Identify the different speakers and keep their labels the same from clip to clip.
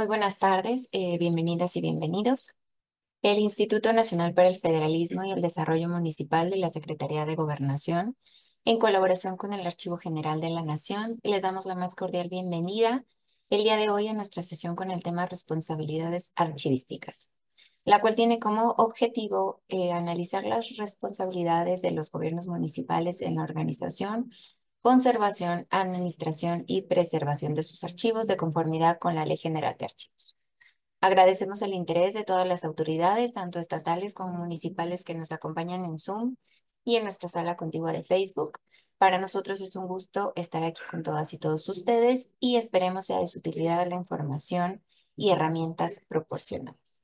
Speaker 1: Muy buenas tardes, eh, bienvenidas y bienvenidos. El Instituto Nacional para el Federalismo y el Desarrollo Municipal de la Secretaría de Gobernación, en colaboración con el Archivo General de la Nación, les damos la más cordial bienvenida el día de hoy a nuestra sesión con el tema responsabilidades archivísticas, la cual tiene como objetivo eh, analizar las responsabilidades de los gobiernos municipales en la organización, conservación, administración y preservación de sus archivos de conformidad con la Ley General de Archivos. Agradecemos el interés de todas las autoridades, tanto estatales como municipales, que nos acompañan en Zoom y en nuestra sala contigua de Facebook. Para nosotros es un gusto estar aquí con todas y todos ustedes y esperemos sea de su utilidad la información y herramientas proporcionadas.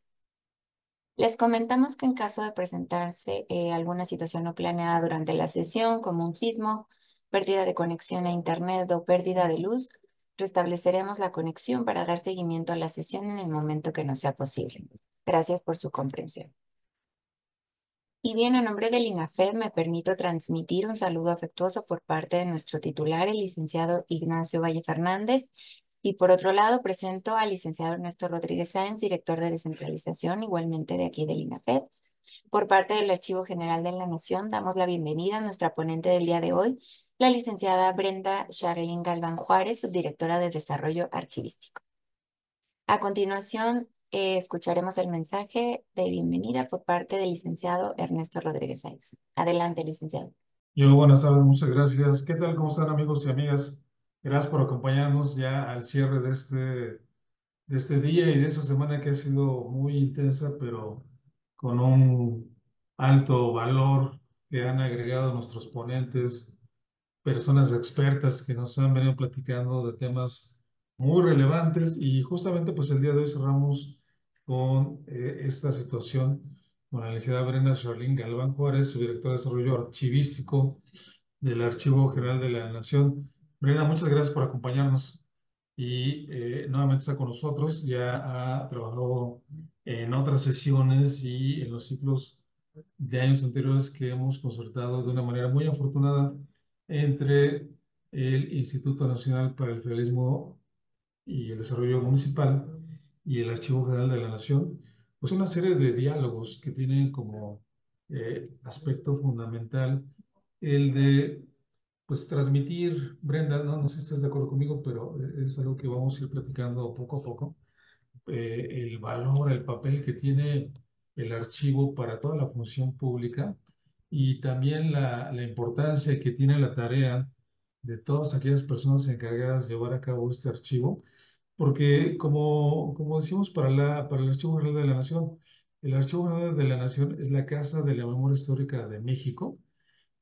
Speaker 1: Les comentamos que en caso de presentarse eh, alguna situación no planeada durante la sesión, como un sismo, pérdida de conexión a Internet o pérdida de luz, restableceremos la conexión para dar seguimiento a la sesión en el momento que no sea posible. Gracias por su comprensión. Y bien, a nombre del INAFED me permito transmitir un saludo afectuoso por parte de nuestro titular, el licenciado Ignacio Valle Fernández, y por otro lado, presento al licenciado Ernesto Rodríguez Sáenz, director de descentralización, igualmente de aquí del INAFED. Por parte del Archivo General de la Nación, damos la bienvenida a nuestra ponente del día de hoy, la licenciada Brenda Charlene Galván Juárez, subdirectora de Desarrollo Archivístico. A continuación, eh, escucharemos el mensaje de bienvenida por parte del licenciado Ernesto Rodríguez Sáenz. Adelante, licenciado.
Speaker 2: Yo, buenas tardes, muchas gracias. ¿Qué tal? ¿Cómo están, amigos y amigas? Gracias por acompañarnos ya al cierre de este, de este día y de esta semana que ha sido muy intensa, pero con un alto valor que han agregado nuestros ponentes, personas expertas que nos han venido platicando de temas muy relevantes y justamente pues el día de hoy cerramos con eh, esta situación con la licenciada Brenda Charlene Galván Juárez, su directora de desarrollo archivístico del Archivo General de la Nación. Brenda, muchas gracias por acompañarnos y eh, nuevamente está con nosotros, ya ha trabajado en otras sesiones y en los ciclos de años anteriores que hemos concertado de una manera muy afortunada entre el Instituto Nacional para el Federalismo y el Desarrollo Municipal y el Archivo General de la Nación, pues una serie de diálogos que tienen como eh, aspecto fundamental el de pues transmitir, Brenda, no, no sé si estás de acuerdo conmigo, pero eh, es algo que vamos a ir platicando poco a poco, eh, el valor, el papel que tiene el archivo para toda la función pública y también la, importancia que tiene la tarea de todas aquellas personas encargadas de llevar a cabo este archivo, porque como, decimos para, la, para el Archivo General de la Nación, el Archivo General de la Nación es la Casa de la Memoria Histórica de México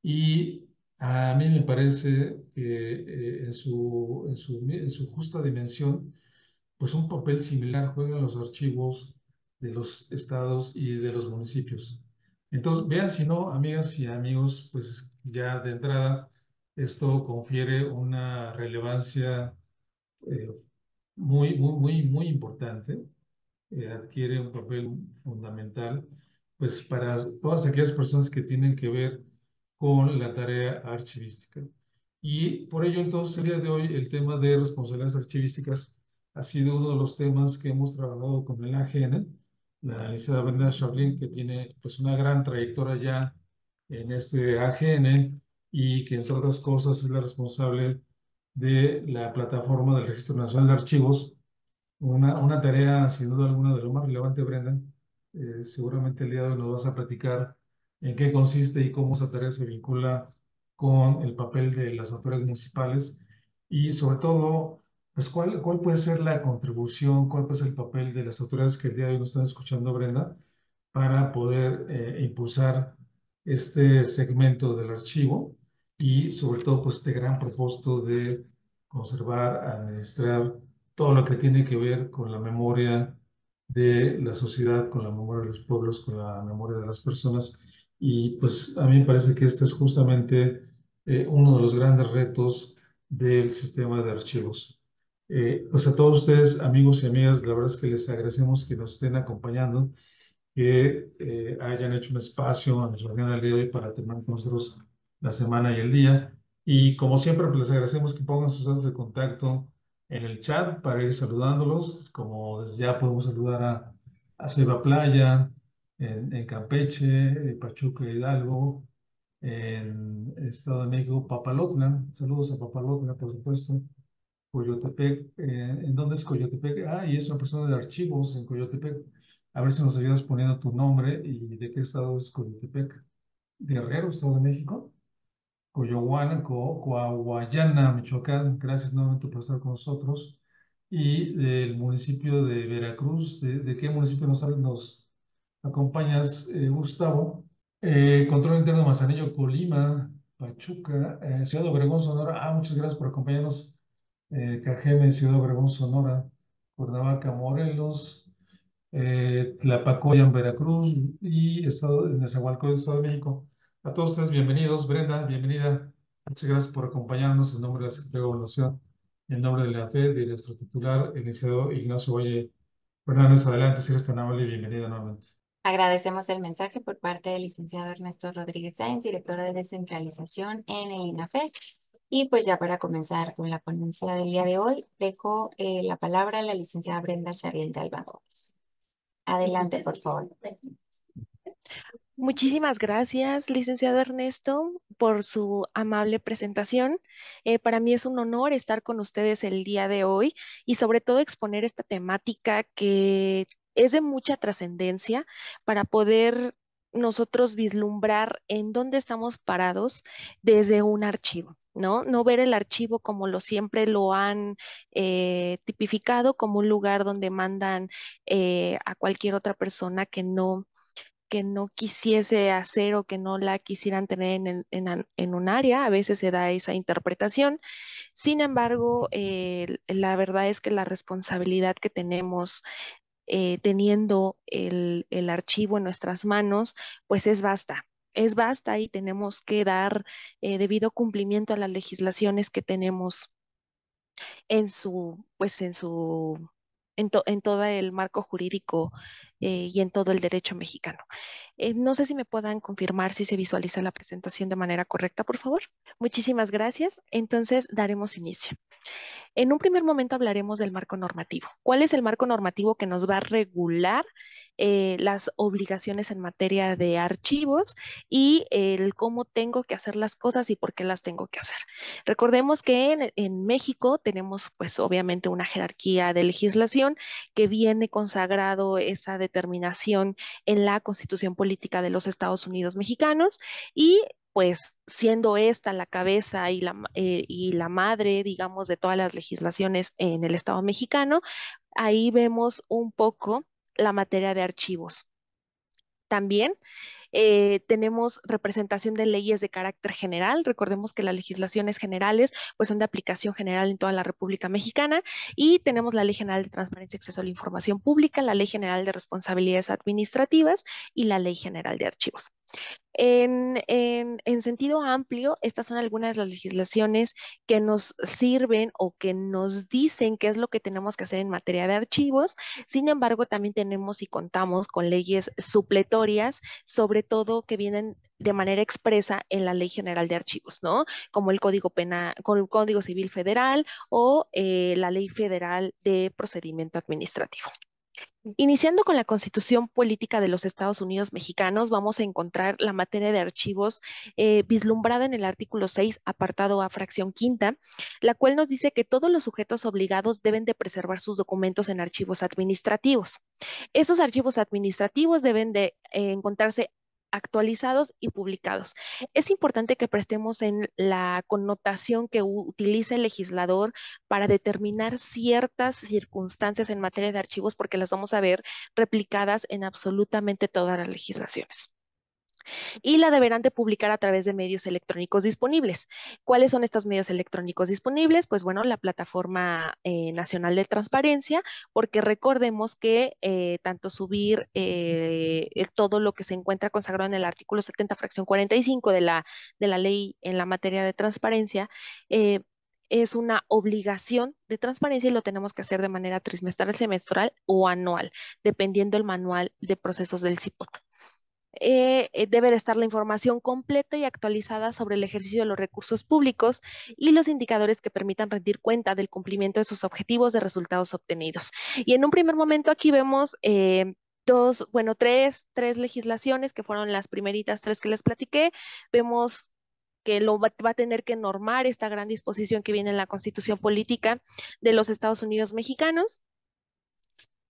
Speaker 2: y a mí me parece que eh, en, su, en, su, en su justa dimensión, pues un papel similar juegan los archivos de los estados y de los municipios. Entonces, vean si no, amigas y amigos, pues ya de entrada, esto confiere una relevancia eh, muy, muy, muy, muy importante, eh, adquiere un papel fundamental, pues para todas aquellas personas que tienen que ver con la tarea archivística. Y por ello, entonces, el día de hoy, el tema de responsabilidades archivísticas ha sido uno de los temas que hemos trabajado con el AGN, la licenciada Brenda Chablin, que tiene pues una gran trayectoria ya en este AGN y que entre otras cosas es la responsable de la plataforma del Registro Nacional de Archivos. Una, una tarea sin duda alguna de lo más relevante, Brenda. Eh, seguramente el día de hoy nos vas a platicar en qué consiste y cómo esa tarea se vincula con el papel de las autoridades municipales y sobre todo pues, ¿cuál, ¿cuál puede ser la contribución, cuál puede ser el papel de las autoridades que el día de hoy nos están escuchando, Brenda, para poder eh, impulsar este segmento del archivo y sobre todo pues este gran propósito de conservar, administrar todo lo que tiene que ver con la memoria de la sociedad, con la memoria de los pueblos, con la memoria de las personas. Y pues a mí me parece que este es justamente eh, uno de los grandes retos del sistema de archivos. Eh, pues a todos ustedes, amigos y amigas, la verdad es que les agradecemos que nos estén acompañando, que eh, hayan hecho un espacio en nuestro canal de hoy para terminar con nosotros la semana y el día. Y como siempre, pues les agradecemos que pongan sus datos de contacto en el chat para ir saludándolos, como desde ya podemos saludar a, a Playa, en, Campeche, en Pachuca, Hidalgo, en Estado de México, Papalotna. Saludos a Papalotna, por supuesto. Coyotepec. Eh, ¿En dónde es Coyotepec? Ah, y es una persona de archivos en Coyotepec. A ver si nos ayudas poniendo tu nombre y de qué estado es Coyotepec. Guerrero, Estado de México. Coyohuanaco, Coahuayana, Michoacán. Gracias nuevamente por estar con nosotros. Y del municipio de Veracruz. ¿De, qué municipio nos, acompañas, eh, Gustavo? Eh, Control Interno de Colima, Pachuca, Ciudad Obregón, Sonora. Ah, muchas gracias por acompañarnos eh, Cajeme, Ciudad Obregón, Sonora, Cuernavaca, Morelos, eh, en Veracruz y Estado, en Estado de México. A todos ustedes, bienvenidos. Brenda, bienvenida. Muchas gracias por acompañarnos en nombre de la Secretaría de Evaluación, en nombre de la FED, de nuestro titular, el licenciado Ignacio Oye Fernández. Adelante, si eres tan y bienvenida nuevamente.
Speaker 1: Agradecemos el mensaje por parte del licenciado Ernesto Rodríguez Sáenz, director de descentralización en el INAFE, y pues ya para comenzar con la ponencia del día de hoy, dejo eh, la palabra a la licenciada Brenda Chariel Galván Adelante, por favor.
Speaker 3: Muchísimas gracias, licenciado Ernesto, por su amable presentación. Eh, para mí es un honor estar con ustedes el día de hoy y sobre todo exponer esta temática que es de mucha trascendencia para poder nosotros vislumbrar en dónde estamos parados desde un archivo. ¿no? No ver el archivo como lo siempre lo han eh, tipificado como un lugar donde mandan eh, a cualquier otra persona que no, que no quisiese hacer o que no la quisieran tener en, un área, a veces se da esa interpretación. Sin embargo, la verdad es que la responsabilidad que tenemos eh, teniendo el, el archivo en nuestras manos, pues es basta es basta y tenemos que dar eh, debido cumplimiento a las legislaciones que tenemos en su, pues en su, en, todo el marco jurídico eh, y en todo el derecho mexicano. Eh, no sé si me puedan confirmar si se visualiza la presentación de manera correcta, por favor. Muchísimas gracias. Entonces, daremos inicio. En un primer momento hablaremos del marco normativo. ¿Cuál es el marco normativo que nos va a regular eh, las obligaciones en materia de archivos y el cómo tengo que hacer las cosas y por qué las tengo que hacer? Recordemos que en, México tenemos pues obviamente una jerarquía de legislación que viene consagrado esa determinación en la Constitución Política de los Estados Unidos mexicanos y pues siendo esta la cabeza y la, eh, y la madre, digamos, de todas las legislaciones en el Estado mexicano, ahí vemos un poco la materia de archivos. También eh, tenemos representación de leyes de carácter general, recordemos que las legislaciones generales pues son de aplicación general en toda la República Mexicana y tenemos la Ley General de Transparencia y Acceso a la Información Pública, la Ley General de Responsabilidades Administrativas y la Ley General de Archivos. En, sentido amplio, estas son algunas de las legislaciones que nos sirven o que nos dicen qué es lo que tenemos que hacer en materia de archivos. Sin embargo, también tenemos y contamos con leyes supletorias, sobre todo que vienen de manera expresa en la Ley General de Archivos, ¿no? Como el Código Penal, con el Código Civil Federal o eh, la Ley Federal de Procedimiento Administrativo. Iniciando con la Constitución Política de los Estados Unidos Mexicanos, vamos a encontrar la materia de archivos eh, vislumbrada en el artículo 6, apartado a fracción quinta, la cual nos dice que todos los sujetos obligados deben de preservar sus documentos en archivos administrativos. Estos archivos administrativos deben de eh, encontrarse actualizados y publicados. Es importante que prestemos en la connotación que utiliza el legislador para determinar ciertas circunstancias en materia de archivos porque las vamos a ver replicadas en absolutamente todas las legislaciones y la deberán de publicar a través de medios electrónicos disponibles. ¿Cuáles son estos medios electrónicos disponibles? Pues bueno, la Plataforma eh, Nacional de Transparencia, porque recordemos que eh, tanto subir eh, todo lo que se encuentra consagrado en el artículo 70, fracción 45 de la, de la ley en la materia de transparencia, es una obligación de transparencia y lo tenemos que hacer de manera trimestral, semestral o anual, dependiendo el manual de procesos del CIPOT. Eh, eh, debe de estar la información completa y actualizada sobre el ejercicio de los recursos públicos y los indicadores que permitan rendir cuenta del cumplimiento de sus objetivos de resultados obtenidos. Y en un primer momento aquí vemos... Eh, dos, bueno, tres, tres legislaciones que fueron las primeritas tres que les platiqué. Vemos que lo va, a tener que normar esta gran disposición que viene en la Constitución Política de los Estados Unidos Mexicanos.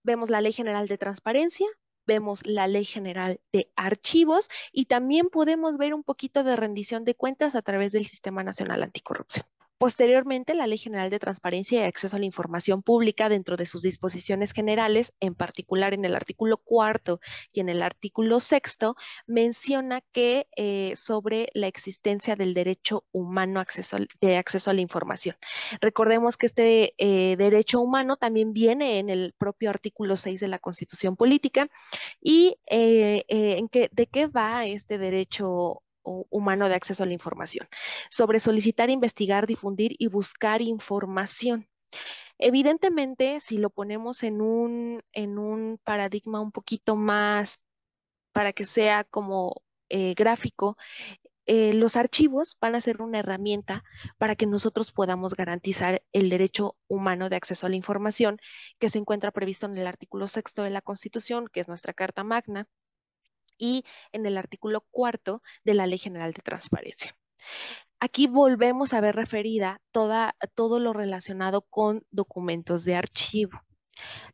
Speaker 3: Vemos la Ley General de Transparencia, vemos la Ley General de Archivos y también podemos ver un poquito de rendición de cuentas a través del Sistema Nacional Anticorrupción. Posteriormente, la Ley General de Transparencia y Acceso a la Información Pública, dentro de sus disposiciones generales, en particular en el artículo cuarto y en el artículo sexto, menciona que eh, sobre la existencia del derecho humano de acceso a la información. Recordemos que este eh, derecho humano también viene en el propio artículo 6 de la Constitución Política y eh, en de qué va este derecho humano de acceso a la información, sobre solicitar, investigar, difundir y buscar información. Evidentemente, si lo ponemos en un, en un paradigma un poquito más para que sea como eh, gráfico, eh, los archivos van a ser una herramienta para que nosotros podamos garantizar el derecho humano de acceso a la información que se encuentra previsto en el artículo sexto de la Constitución, que es nuestra Carta Magna, y en el artículo cuarto de la Ley General de Transparencia. Aquí volvemos a ver referida toda, todo lo relacionado con documentos de archivo.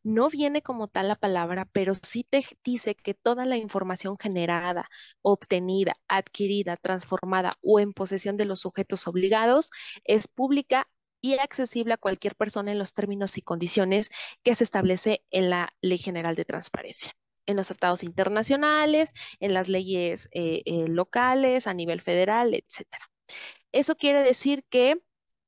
Speaker 3: No viene como tal la palabra, pero sí te dice que toda la información generada, obtenida, adquirida, transformada o en posesión de los sujetos obligados es pública y accesible a cualquier persona en los términos y condiciones que se establece en la Ley General de Transparencia en los tratados internacionales, en las leyes eh, eh, locales, a nivel federal, etc. Eso quiere decir que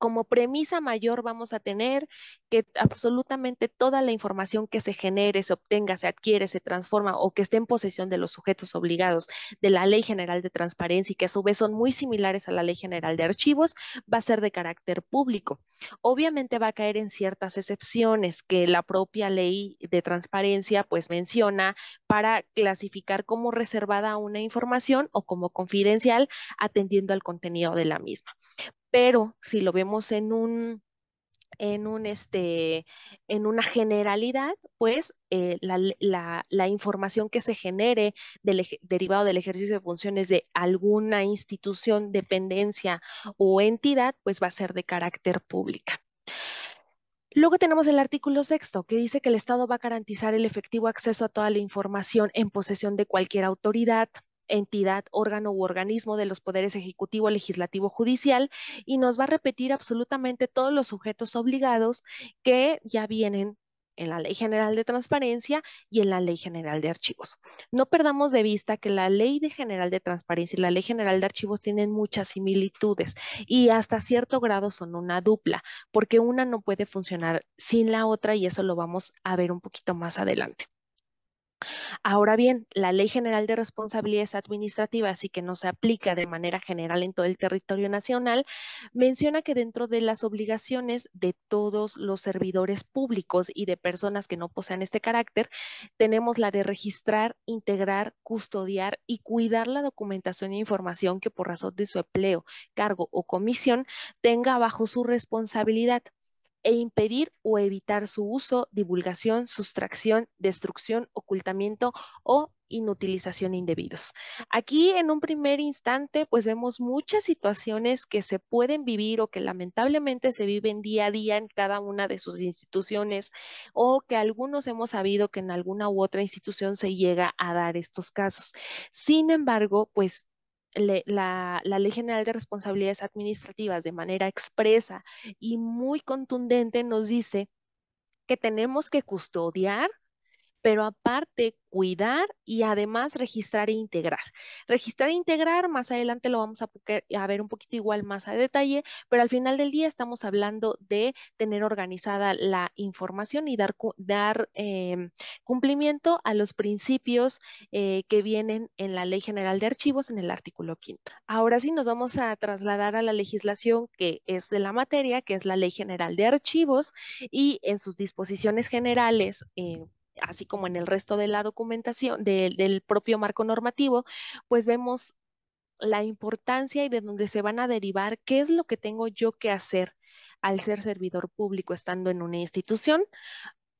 Speaker 3: como premisa mayor vamos a tener que absolutamente toda la información que se genere, se obtenga, se adquiere, se transforma o que esté en posesión de los sujetos obligados de la Ley General de Transparencia y que a su vez son muy similares a la Ley General de Archivos, va a ser de carácter público. Obviamente va a caer en ciertas excepciones que la propia ley de transparencia pues menciona para clasificar como reservada una información o como confidencial atendiendo al contenido de la misma pero si lo vemos en este, en una generalidad pues eh, la, información que se genere derivado del ejercicio de funciones de alguna institución dependencia o entidad pues va a ser de carácter pública Luego tenemos el artículo sexto, que dice que el Estado va a garantizar el efectivo acceso a toda la información en posesión de cualquier autoridad, entidad, órgano u organismo de los poderes ejecutivo, legislativo, judicial y nos va a repetir absolutamente todos los sujetos obligados que ya vienen en la Ley General de Transparencia y en la Ley General de Archivos. No perdamos de vista que la Ley General de Transparencia y la Ley General de Archivos tienen muchas similitudes y hasta cierto grado son una dupla, porque una no puede funcionar sin la otra y eso lo vamos a ver un poquito más adelante. Ahora bien, la Ley General de Responsabilidades Administrativas así que no se aplica de manera general en todo el territorio nacional, menciona que dentro de las obligaciones de todos los servidores públicos y de personas que no posean este carácter, tenemos la de registrar, integrar, custodiar y cuidar la documentación e información que por razón de su empleo, cargo o comisión tenga bajo su responsabilidad e impedir o evitar su uso, divulgación, sustracción, destrucción, ocultamiento o inutilización indebidos. Aquí en un primer instante, pues vemos muchas situaciones que se pueden vivir o que lamentablemente se viven día a día en cada una de sus instituciones o que algunos hemos sabido que en alguna u otra institución se llega a dar estos casos. Sin embargo, pues la, Ley General de Responsabilidades Administrativas de manera expresa y muy contundente nos dice que tenemos que custodiar pero aparte cuidar y además registrar e integrar. Registrar e integrar, más adelante lo vamos a, ver un poquito igual más a detalle, pero al final del día estamos hablando de tener organizada la información y dar, dar em, cumplimiento a los principios eh, que vienen en la Ley General de Archivos en el artículo 5. Ahora sí nos vamos a trasladar a la legislación que es de la materia, que es la Ley General de Archivos y en sus disposiciones generales. Eh, así como en el resto de la documentación, del propio marco normativo, pues vemos la importancia y de dónde se van a derivar qué es lo que tengo yo que hacer al ser servidor público estando en una institución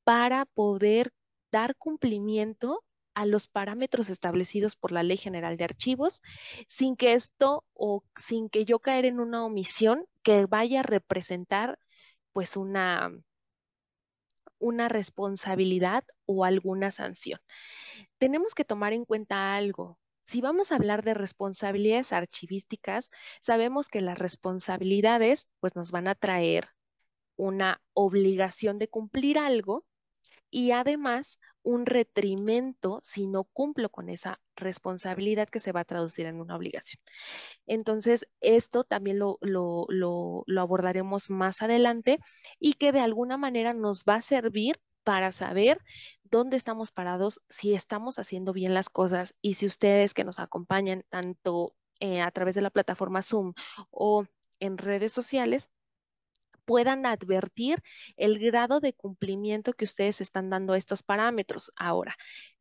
Speaker 3: para poder dar cumplimiento a los parámetros establecidos por la Ley General de Archivos, sin que esto o sin que yo caer en una omisión que vaya a representar pues una una responsabilidad o alguna sanción. Tenemos que tomar en cuenta algo. Si vamos a hablar de responsabilidades archivísticas, sabemos que las responsabilidades pues nos van a traer una obligación de cumplir algo y además un retrimento si no cumplo con esa responsabilidad que se va a traducir en una obligación. Entonces, esto también lo, abordaremos más adelante y que de alguna manera nos va a servir para saber dónde estamos parados, si estamos haciendo bien las cosas y si ustedes que nos acompañan tanto eh, a través de la plataforma Zoom o en redes sociales, puedan advertir el grado de cumplimiento que ustedes están dando a estos parámetros. Ahora,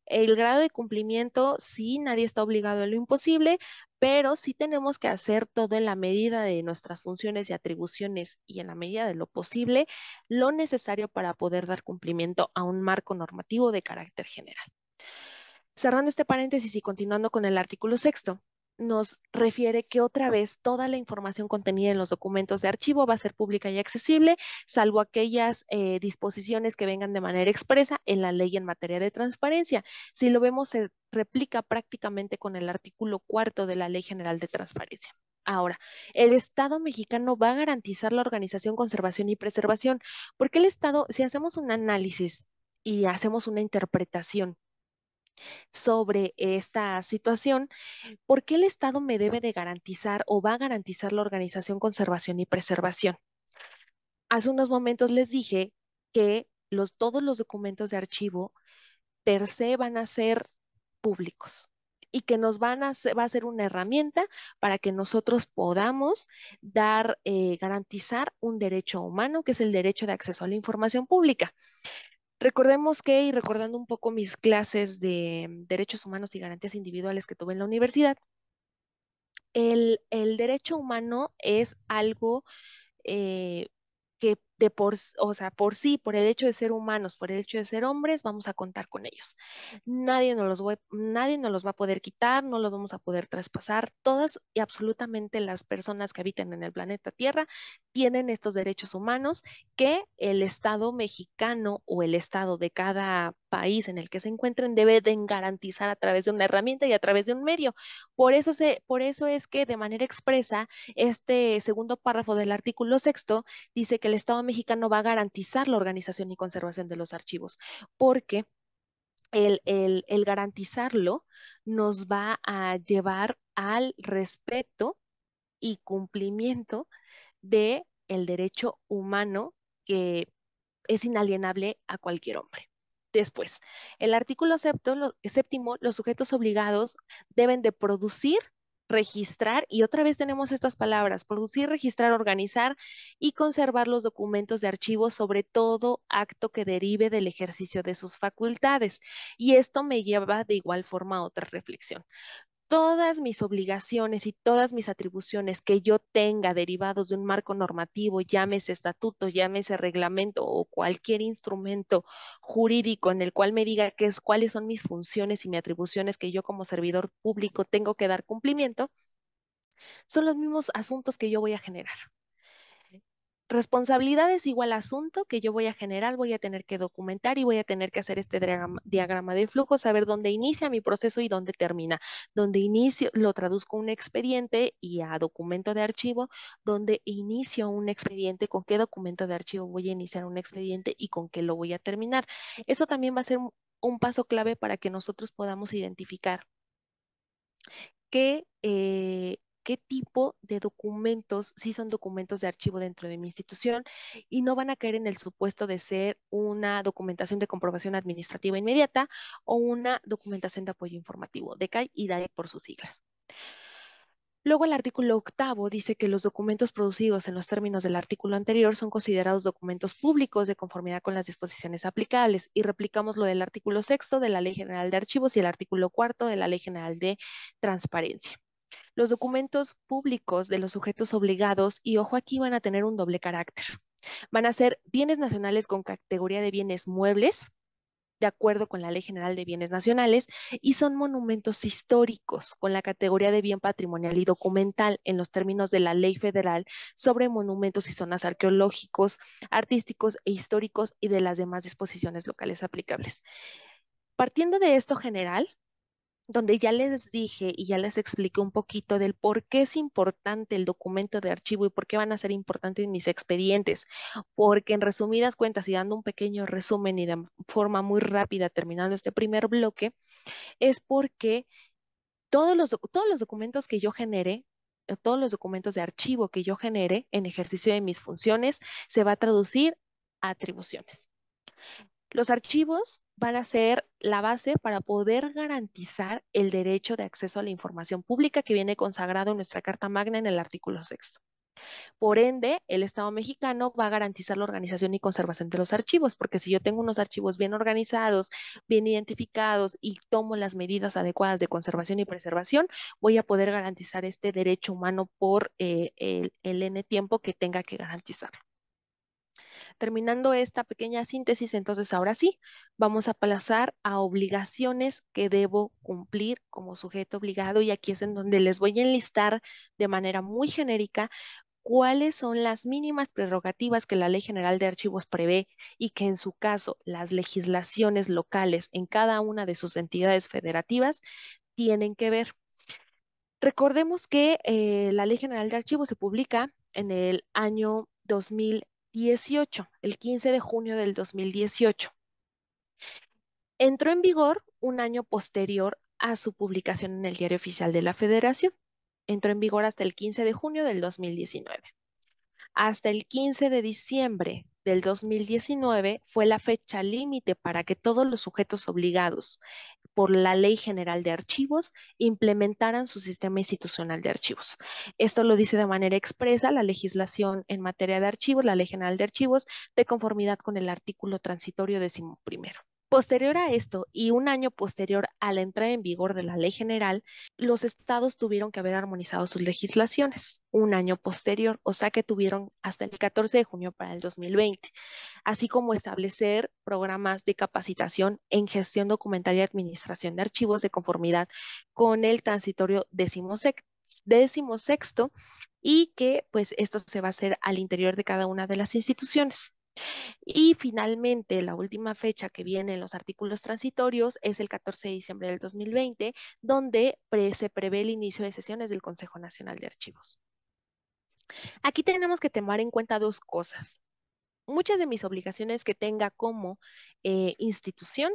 Speaker 3: el grado de cumplimiento, sí, nadie está obligado a lo imposible, pero sí tenemos que hacer todo en la medida de nuestras funciones y atribuciones y en la medida de lo posible, lo necesario para poder dar cumplimiento a un marco normativo de carácter general. Cerrando este paréntesis y continuando con el artículo sexto, nos refiere que otra vez toda la información contenida en los documentos de archivo va a ser pública y accesible, salvo aquellas eh, disposiciones que vengan de manera expresa en la ley en materia de transparencia. Si lo vemos, se replica prácticamente con el artículo cuarto de la Ley General de Transparencia. Ahora, el Estado mexicano va a garantizar la organización, conservación y preservación, porque el Estado, si hacemos un análisis y hacemos una interpretación sobre esta situación, ¿por qué el Estado me debe de garantizar o va a garantizar la organización, conservación y preservación? Hace unos momentos les dije que los, todos los documentos de archivo per se van a ser públicos y que nos van a va a ser una herramienta para que nosotros podamos dar eh, garantizar un derecho humano que es el derecho de acceso a la información pública. Recordemos que, y recordando un poco mis clases de mm, derechos humanos y garantías individuales que tuve en la universidad, el, derecho humano es algo eh, por, o sea, por sí, por el hecho de ser humanos, por el hecho de ser hombres, vamos a contar con ellos. Nadie nos los, nadie no los va a poder quitar, no los vamos a poder traspasar. Todas y absolutamente las personas que habitan en el planeta Tierra tienen estos derechos humanos que el Estado mexicano o el Estado de cada país en el que se encuentren deben garantizar a través de una herramienta y a través de un medio. Por eso, se, por eso es que de manera expresa, este segundo párrafo del artículo sexto dice que el Estado mexicano no va a garantizar la organización y conservación de los archivos, porque el, garantizarlo nos va a llevar al respeto y cumplimiento de derecho humano que es inalienable a cualquier hombre. Después, el artículo séptimo, los sujetos obligados deben de producir registrar, y otra vez tenemos estas palabras, producir, registrar, organizar y conservar los documentos de archivo sobre todo acto que derive del ejercicio de sus facultades. Y esto me lleva de igual forma a otra reflexión todas mis obligaciones y todas mis atribuciones que yo tenga derivados de un marco normativo, llámese estatuto, ese reglamento o cualquier instrumento jurídico en el cual me diga qué es, cuáles son mis funciones y mis atribuciones que yo como servidor público tengo que dar cumplimiento, son los mismos asuntos que yo voy a generar responsabilidad es igual asunto que yo voy a generar, voy a tener que documentar y voy a tener que hacer este diagrama de flujo, saber dónde inicia mi proceso y dónde termina. Donde inicio, lo traduzco a un expediente y a documento de archivo, donde inicio un expediente, con qué documento de archivo voy a iniciar un expediente y con qué lo voy a terminar. Eso también va a ser un paso clave para que nosotros podamos identificar qué eh, qué tipo de documentos, si son documentos de archivo dentro de mi institución y no van a caer en el supuesto de ser una documentación de comprobación administrativa inmediata o una documentación de apoyo informativo, DECAI y DAE por sus siglas. Luego el artículo octavo dice que los documentos producidos en los términos del artículo anterior son considerados documentos públicos de conformidad con las disposiciones aplicables y replicamos lo del artículo sexto de la Ley General de Archivos y el artículo cuarto de la Ley General de Transparencia los documentos públicos de los sujetos obligados, y ojo aquí, van a tener un doble carácter. Van a ser bienes nacionales con categoría de bienes muebles, de acuerdo con la Ley General de Bienes Nacionales, y son monumentos históricos con la categoría de bien patrimonial y documental en los términos de la Ley Federal sobre monumentos y zonas arqueológicos, artísticos e históricos y de las demás disposiciones locales aplicables. Partiendo de esto general, donde ya les dije y ya les expliqué un poquito del por qué es importante el documento de archivo y por qué van a ser importantes mis expedientes, porque en resumidas cuentas y dando un pequeño resumen y de forma muy rápida terminando este primer bloque, es porque todos los, todos los documentos que yo genere eh, todos los documentos de archivo que yo genere en ejercicio de mis funciones se va a traducir a atribuciones. Los archivos van a ser la base para poder garantizar el derecho de acceso a la información pública que viene consagrado en nuestra Carta Magna en el artículo sexto. Por ende, el Estado mexicano va a garantizar la organización y conservación de los archivos, porque si yo tengo unos archivos bien organizados, bien identificados y tomo las medidas adecuadas de conservación y preservación, voy a poder garantizar este derecho humano por eh, el, el N tiempo que tenga que garantizarlo. Terminando esta pequeña síntesis, entonces ahora sí, vamos a pasar a obligaciones que debo cumplir como sujeto obligado y aquí es en donde les voy a enlistar de manera muy genérica cuáles son las mínimas prerrogativas que la Ley General de Archivos prevé y que en su caso las legislaciones locales en cada una de sus entidades federativas tienen que ver. Recordemos que eh, la Ley General de Archivos se publica en el año 2000 18, el 15 de junio del 2018. Entró en vigor un año posterior a su publicación en el Diario Oficial de la Federación. Entró en vigor hasta el 15 de junio del 2019. Hasta el 15 de diciembre del 2019 fue la fecha límite para que todos los sujetos obligados por la Ley General de Archivos implementaran su sistema institucional de archivos. Esto lo dice de manera expresa la legislación en materia de archivos, la Ley General de Archivos, de conformidad con el artículo transitorio décimo primero. Posterior a esto y un año posterior a la entrada en vigor de la ley general, los estados tuvieron que haber armonizado sus legislaciones un año posterior, o sea que tuvieron hasta el 14 de junio para el 2020, así como establecer programas de capacitación en gestión documental y administración de archivos de conformidad con el transitorio decimosexto y que pues esto se va a hacer al interior de cada una de las instituciones. Y finalmente, la última fecha que viene en los artículos transitorios es el 14 de diciembre del 2020, donde se prevé el inicio de sesiones del Consejo Nacional de Archivos. Aquí tenemos que tomar en cuenta dos cosas. Muchas de mis obligaciones que tenga como eh, institución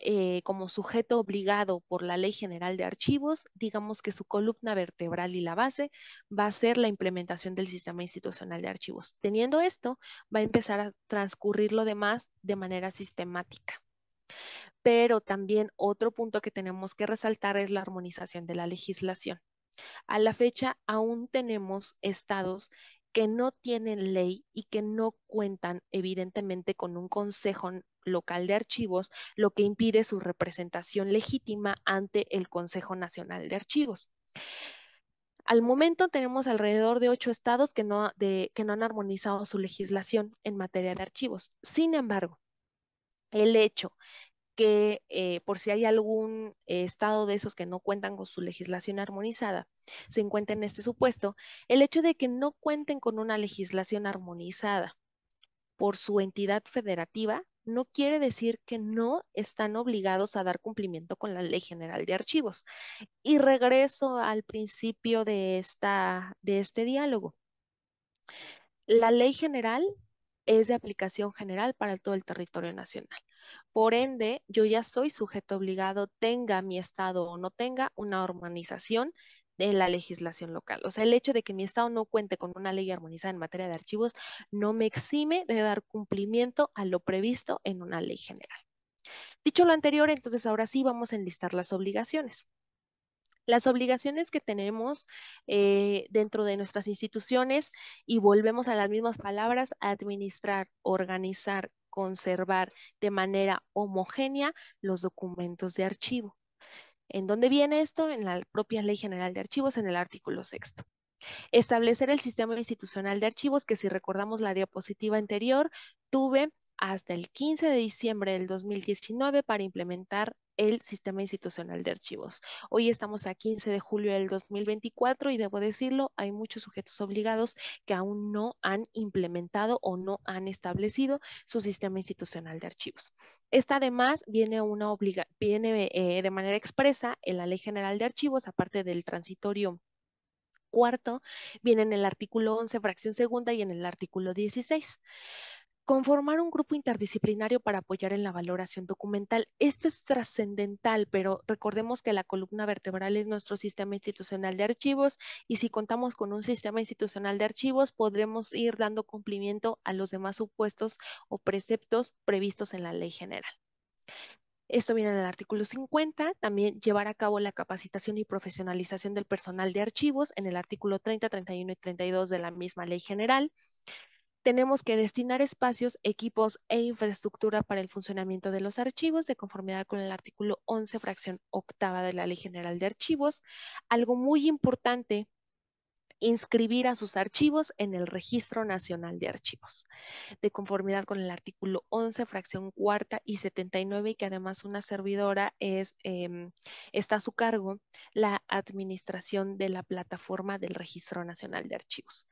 Speaker 3: eh, como sujeto obligado por la Ley General de Archivos, digamos que su columna vertebral y la base va a ser la implementación del sistema institucional de archivos. Teniendo esto, va a empezar a transcurrir lo demás de manera sistemática. Pero también otro punto que tenemos que resaltar es la armonización de la legislación. A la fecha aún tenemos estados que no tienen ley y que no cuentan evidentemente con un Consejo local de archivos, lo que impide su representación legítima ante el Consejo Nacional de Archivos. Al momento tenemos alrededor de ocho estados que no, que no han armonizado su legislación en materia de archivos. Sin embargo, el hecho que eh, por si hay algún eh, estado de esos que no cuentan con su legislación armonizada, se encuentra en este supuesto, el hecho de que no cuenten con una legislación armonizada por su entidad federativa no quiere decir que no están obligados a dar cumplimiento con la Ley General de Archivos. Y regreso al principio de, esta, de este diálogo. La Ley General es de aplicación general para todo el territorio nacional. Por ende, yo ya soy sujeto obligado, tenga mi estado o no tenga una urbanización de la legislación local. O sea, el hecho de que mi Estado no cuente con una ley armonizada en materia de archivos no me exime de dar cumplimiento a lo previsto en una ley general. Dicho lo anterior, entonces ahora sí vamos a enlistar las obligaciones. Las obligaciones que tenemos eh, dentro de nuestras instituciones, y volvemos a las mismas palabras, administrar, organizar, conservar de manera homogénea los documentos de archivo. ¿En dónde viene esto? En la propia Ley General de Archivos, en el artículo sexto. Establecer el sistema institucional de archivos, que si recordamos la diapositiva anterior, tuve hasta el 15 de diciembre del 2019 para implementar el sistema institucional de archivos. Hoy estamos a 15 de julio del 2024 y debo decirlo, hay muchos sujetos obligados que aún no han implementado o no han establecido su sistema institucional de archivos. Esta además viene, una obliga viene eh, de manera expresa en la Ley General de Archivos, aparte del transitorio cuarto, viene en el artículo 11, fracción segunda y en el artículo 16 conformar un grupo interdisciplinario para apoyar en la valoración documental. Esto es trascendental, pero recordemos que la columna vertebral es nuestro sistema institucional de archivos y si contamos con un sistema institucional de archivos, podremos ir dando cumplimiento a los demás supuestos o preceptos previstos en la ley general. Esto viene en el artículo 50, también llevar a cabo la capacitación y profesionalización del personal de archivos en el artículo 30, 31 y 32 de la misma ley general tenemos que destinar espacios, equipos e infraestructura para el funcionamiento de los archivos de conformidad con el artículo 11, fracción octava de la Ley General de Archivos. Algo muy importante inscribir a sus archivos en el Registro Nacional de Archivos, de conformidad con el artículo 11, fracción cuarta y 79, y que además una servidora es, em, está a su cargo la administración de la plataforma del Registro Nacional de Archivos.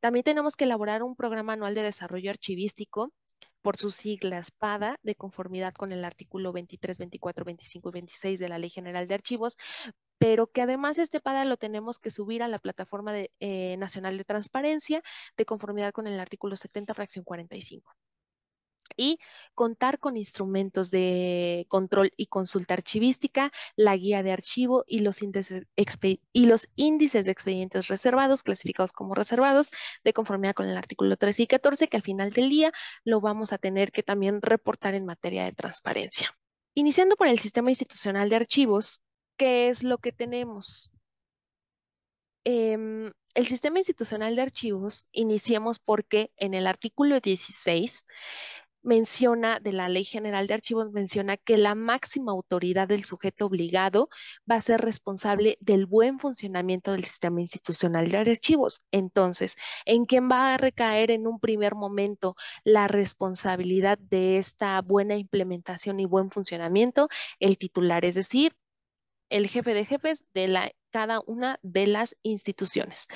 Speaker 3: También tenemos que elaborar un programa anual de desarrollo archivístico por sus siglas PADA, de conformidad con el artículo 23, 24, 25 y 26 de la Ley General de Archivos, pero que además este PADA lo tenemos que subir a la Plataforma eh, Nacional de Transparencia, de conformidad con el artículo 70, fracción 45 y contar con instrumentos de control y consulta archivística, la guía de archivo y los índices, y los índices de expedientes reservados, clasificados como reservados, de conformidad con el artículo 13 y 14, que al final del día lo vamos a tener que también reportar en materia de transparencia. Iniciando por el sistema institucional de archivos, ¿qué es lo que tenemos? Em, el sistema institucional de archivos, iniciemos porque en el artículo 16 menciona de la Ley General de Archivos, menciona que la máxima autoridad del sujeto obligado va a ser responsable del buen funcionamiento del sistema institucional de archivos. Entonces, ¿en quién va a recaer en un primer momento la responsabilidad de esta buena implementación y buen funcionamiento? El titular, es decir, el jefe de jefes de la, cada una de las instituciones.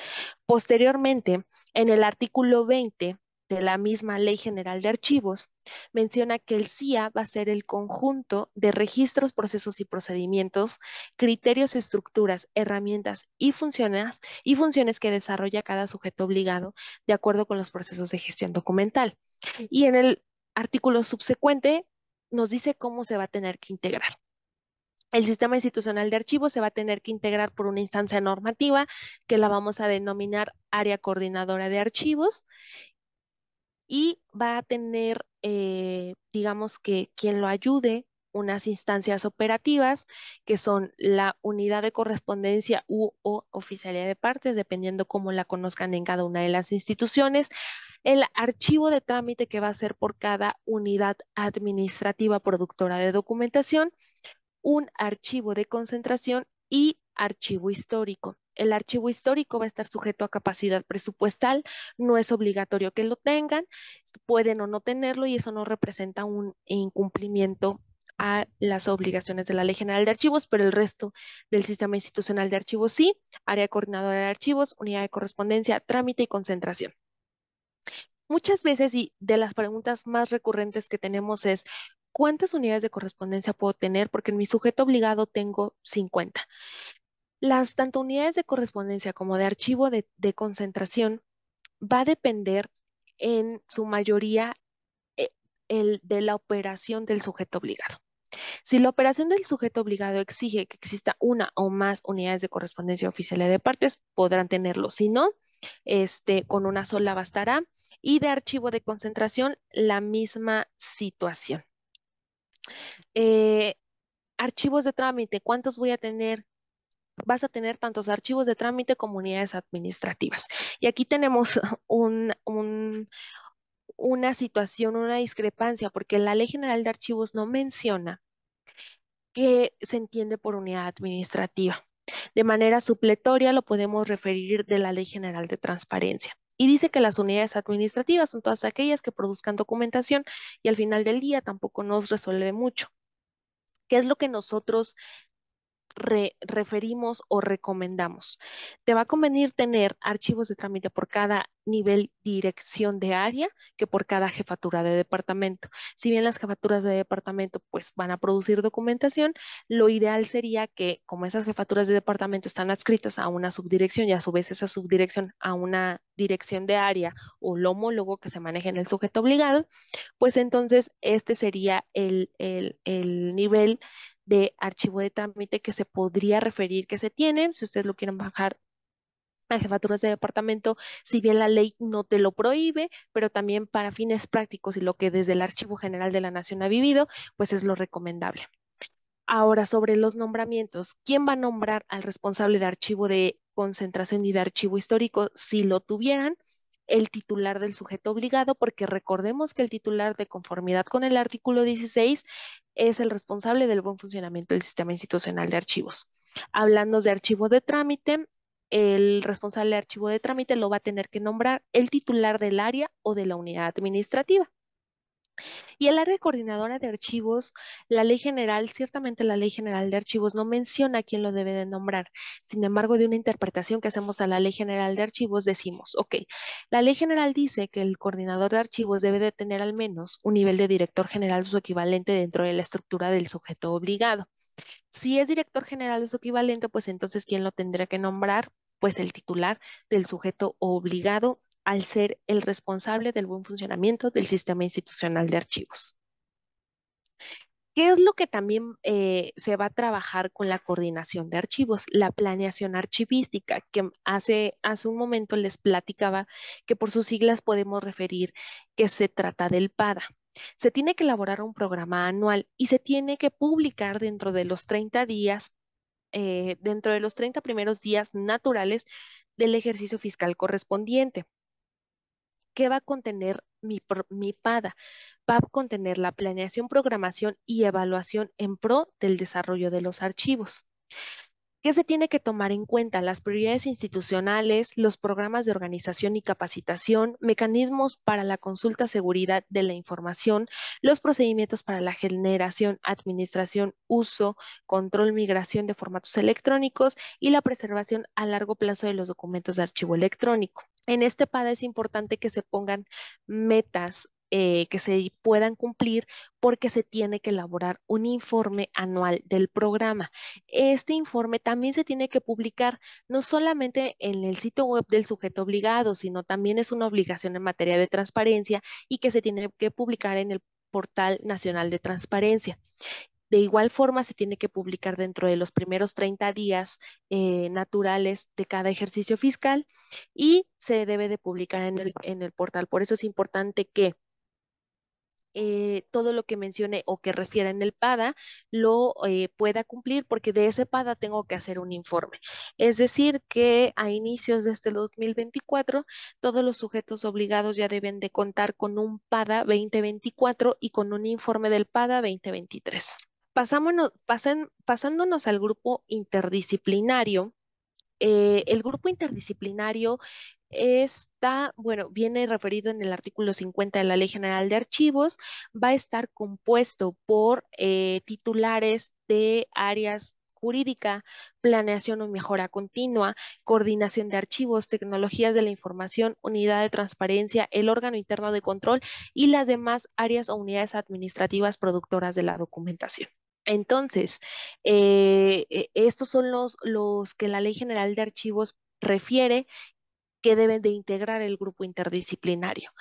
Speaker 3: Posteriormente, en el artículo 20 la misma Ley General de Archivos, menciona que el CIA va a ser el conjunto de registros, procesos y procedimientos, criterios, estructuras, herramientas y funciones, y funciones que desarrolla cada sujeto obligado de acuerdo con los procesos de gestión documental. Y en el artículo subsecuente nos dice cómo se va a tener que integrar. El sistema institucional de archivos se va a tener que integrar por una instancia normativa que la vamos a denominar área coordinadora de archivos y va a tener, eh, digamos que quien lo ayude, unas instancias operativas que son la unidad de correspondencia u o oficialía de partes, dependiendo cómo la conozcan en cada una de las instituciones, el archivo de trámite que va a ser por cada unidad administrativa productora de documentación, un archivo de concentración y archivo histórico. El archivo histórico va a estar sujeto a capacidad presupuestal, no es obligatorio que lo tengan, pueden o no tenerlo y eso no representa un incumplimiento a las obligaciones de la Ley General de Archivos, pero el resto del sistema institucional de archivos sí, área coordinadora de archivos, unidad de correspondencia, trámite y concentración. Muchas veces y de las preguntas más recurrentes que tenemos es, ¿cuántas unidades de correspondencia puedo tener? Porque en mi sujeto obligado tengo 50. Las tanto unidades de correspondencia como de archivo de, concentración va a depender en su mayoría eh, el, de la operación del sujeto obligado. Si la operación del sujeto obligado exige que exista una o más unidades de correspondencia oficial de partes, podrán tenerlo. Si no, este, con una sola bastará. Y de archivo de concentración, la misma situación. Eh, archivos de trámite, ¿cuántos voy a tener? vas a tener tantos archivos de trámite como unidades administrativas. Y aquí tenemos una situación, una discrepancia, porque la Ley General de Archivos no menciona que se entiende por unidad administrativa. De manera supletoria lo podemos referir de la Ley General de Transparencia. Y dice que las unidades administrativas son todas aquellas que produzcan documentación y al final del día tampoco nos resuelve mucho. ¿Qué es lo que nosotros referimos o recomendamos. Te va a convenir tener archivos de trámite por cada nivel dirección de área que por cada jefatura de departamento. Si bien las jefaturas de departamento pues van a producir documentación, lo ideal sería que como esas jefaturas de departamento están adscritas a una subdirección y a su vez esa subdirección a una dirección de área o lo homólogo que se maneje en el sujeto obligado, pues entonces este sería el, el nivel de archivo de trámite que se podría referir que se tiene, si ustedes lo quieren bajar a jefaturas de departamento, si bien la ley no te lo prohíbe, pero también para fines prácticos y lo que desde el Archivo General de la Nación ha vivido, pues es lo recomendable. Ahora, sobre los nombramientos, ¿quién va a nombrar al responsable de archivo de concentración y de archivo histórico si lo tuvieran? el titular del sujeto obligado, porque recordemos que el titular de conformidad con el artículo 16 es el responsable del buen funcionamiento del sistema institucional de archivos. Hablando de archivo de trámite, el responsable de archivo de trámite lo va a tener que nombrar el titular del área o de la unidad administrativa. Y el área coordinadora de archivos, la ley general, ciertamente la ley general de archivos no menciona quién lo debe de nombrar. Sin embargo, de una interpretación que hacemos a la ley general de archivos, decimos, ok, la ley general dice que el coordinador de archivos debe de tener al menos un nivel de director general su equivalente dentro de la estructura del sujeto obligado. Si es director general su equivalente, pues entonces, ¿quién lo tendrá que nombrar? Pues el titular del sujeto obligado al ser el responsable del buen funcionamiento del sistema institucional de archivos. ¿Qué es lo que también eh, se va a trabajar con la coordinación de archivos? La planeación archivística, que hace, hace un momento les platicaba que por sus siglas podemos referir que se trata del PADA. Se tiene que elaborar un programa anual y se tiene que publicar dentro de los 30 días, eh, dentro de los 30 primeros días naturales del ejercicio fiscal correspondiente. ¿Qué va a contener mi, mi, PADA? Va a contener la planeación, programación y evaluación en pro del desarrollo de los archivos. ¿Qué se tiene que tomar en cuenta? Las prioridades institucionales, los programas de organización y capacitación, mecanismos para la consulta seguridad de la información, los procedimientos para la generación, administración, uso, control, migración de formatos electrónicos y la preservación a largo plazo de los documentos de archivo electrónico. En este PAD es importante que se pongan metas eh, que se puedan cumplir porque se tiene que elaborar un informe anual del programa. Este informe también se tiene que publicar no solamente en el sitio web del sujeto obligado, sino también es una obligación en materia de transparencia y que se tiene que publicar en el portal nacional de transparencia. De igual forma, se tiene que publicar dentro de los primeros 30 días eh, naturales de cada ejercicio fiscal y se debe de publicar en el, portal. Por eso es importante que eh, todo lo que mencione o que refiera en el PADA lo eh, pueda cumplir porque de ese PADA tengo que hacer un informe. Es decir, que a inicios de este 2024 todos los sujetos obligados ya deben de contar con un PADA 2024 y con un informe del PADA 2023 pasándonos al grupo interdisciplinario, eh, el grupo interdisciplinario está, bueno, viene referido en el artículo 50 de la Ley General de Archivos, va a estar compuesto por eh, titulares de áreas jurídica, planeación o mejora continua, coordinación de archivos, tecnologías de la información, unidad de transparencia, el órgano interno de control y las demás áreas o unidades administrativas productoras de la documentación. Entonces, eh, e, estos son los, los que la Ley General de Archivos refiere que deben de integrar el grupo interdisciplinario.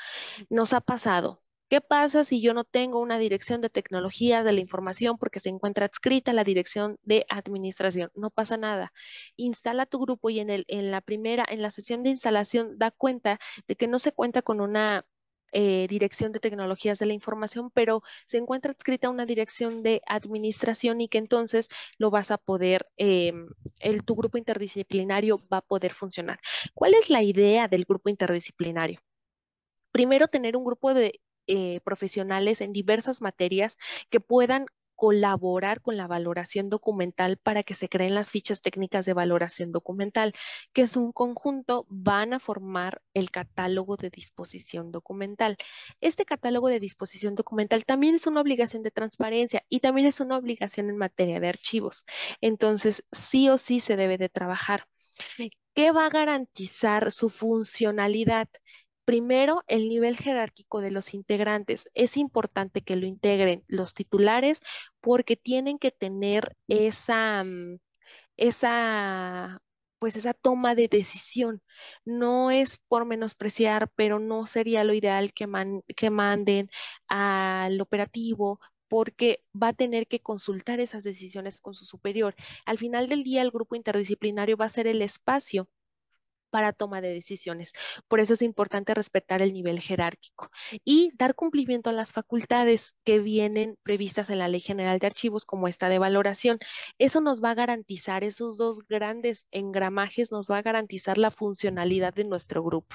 Speaker 3: Nos ha pasado. ¿Qué pasa si yo no tengo una dirección de tecnologías de la información porque se encuentra adscrita la dirección de administración? No pasa nada. Instala tu grupo y en, el, en la primera, en la sesión de instalación, da cuenta de que no se cuenta con una eh, dirección de Tecnologías de la Información, pero se encuentra adscrita una dirección de administración y que entonces lo vas a poder, em, el, tu grupo interdisciplinario va a poder funcionar. ¿Cuál es la idea del grupo interdisciplinario? Primero, tener un grupo de eh, profesionales en diversas materias que puedan colaborar con la valoración documental para que se creen las fichas técnicas de valoración documental, que es un conjunto, van a formar el catálogo de disposición documental. Este catálogo de disposición documental también es una obligación de transparencia y también es una obligación en materia de archivos. Entonces, sí o sí se debe de trabajar. ¿Qué va a garantizar su funcionalidad? Primero, el nivel jerárquico de los integrantes. Es importante que lo integren los titulares porque tienen que tener esa, mm, esa pues esa toma de decisión. No es por menospreciar, pero no sería lo ideal que, que, manden al operativo porque va a tener que consultar esas decisiones con su superior. Al final del día, el grupo interdisciplinario va a ser el espacio para toma de decisiones. Por eso es importante respetar el nivel jerárquico y dar cumplimiento a las facultades que vienen previstas en la Ley General de Archivos, como esta de valoración. Eso nos va a garantizar, esos dos grandes engramajes nos va a garantizar la funcionalidad de nuestro grupo.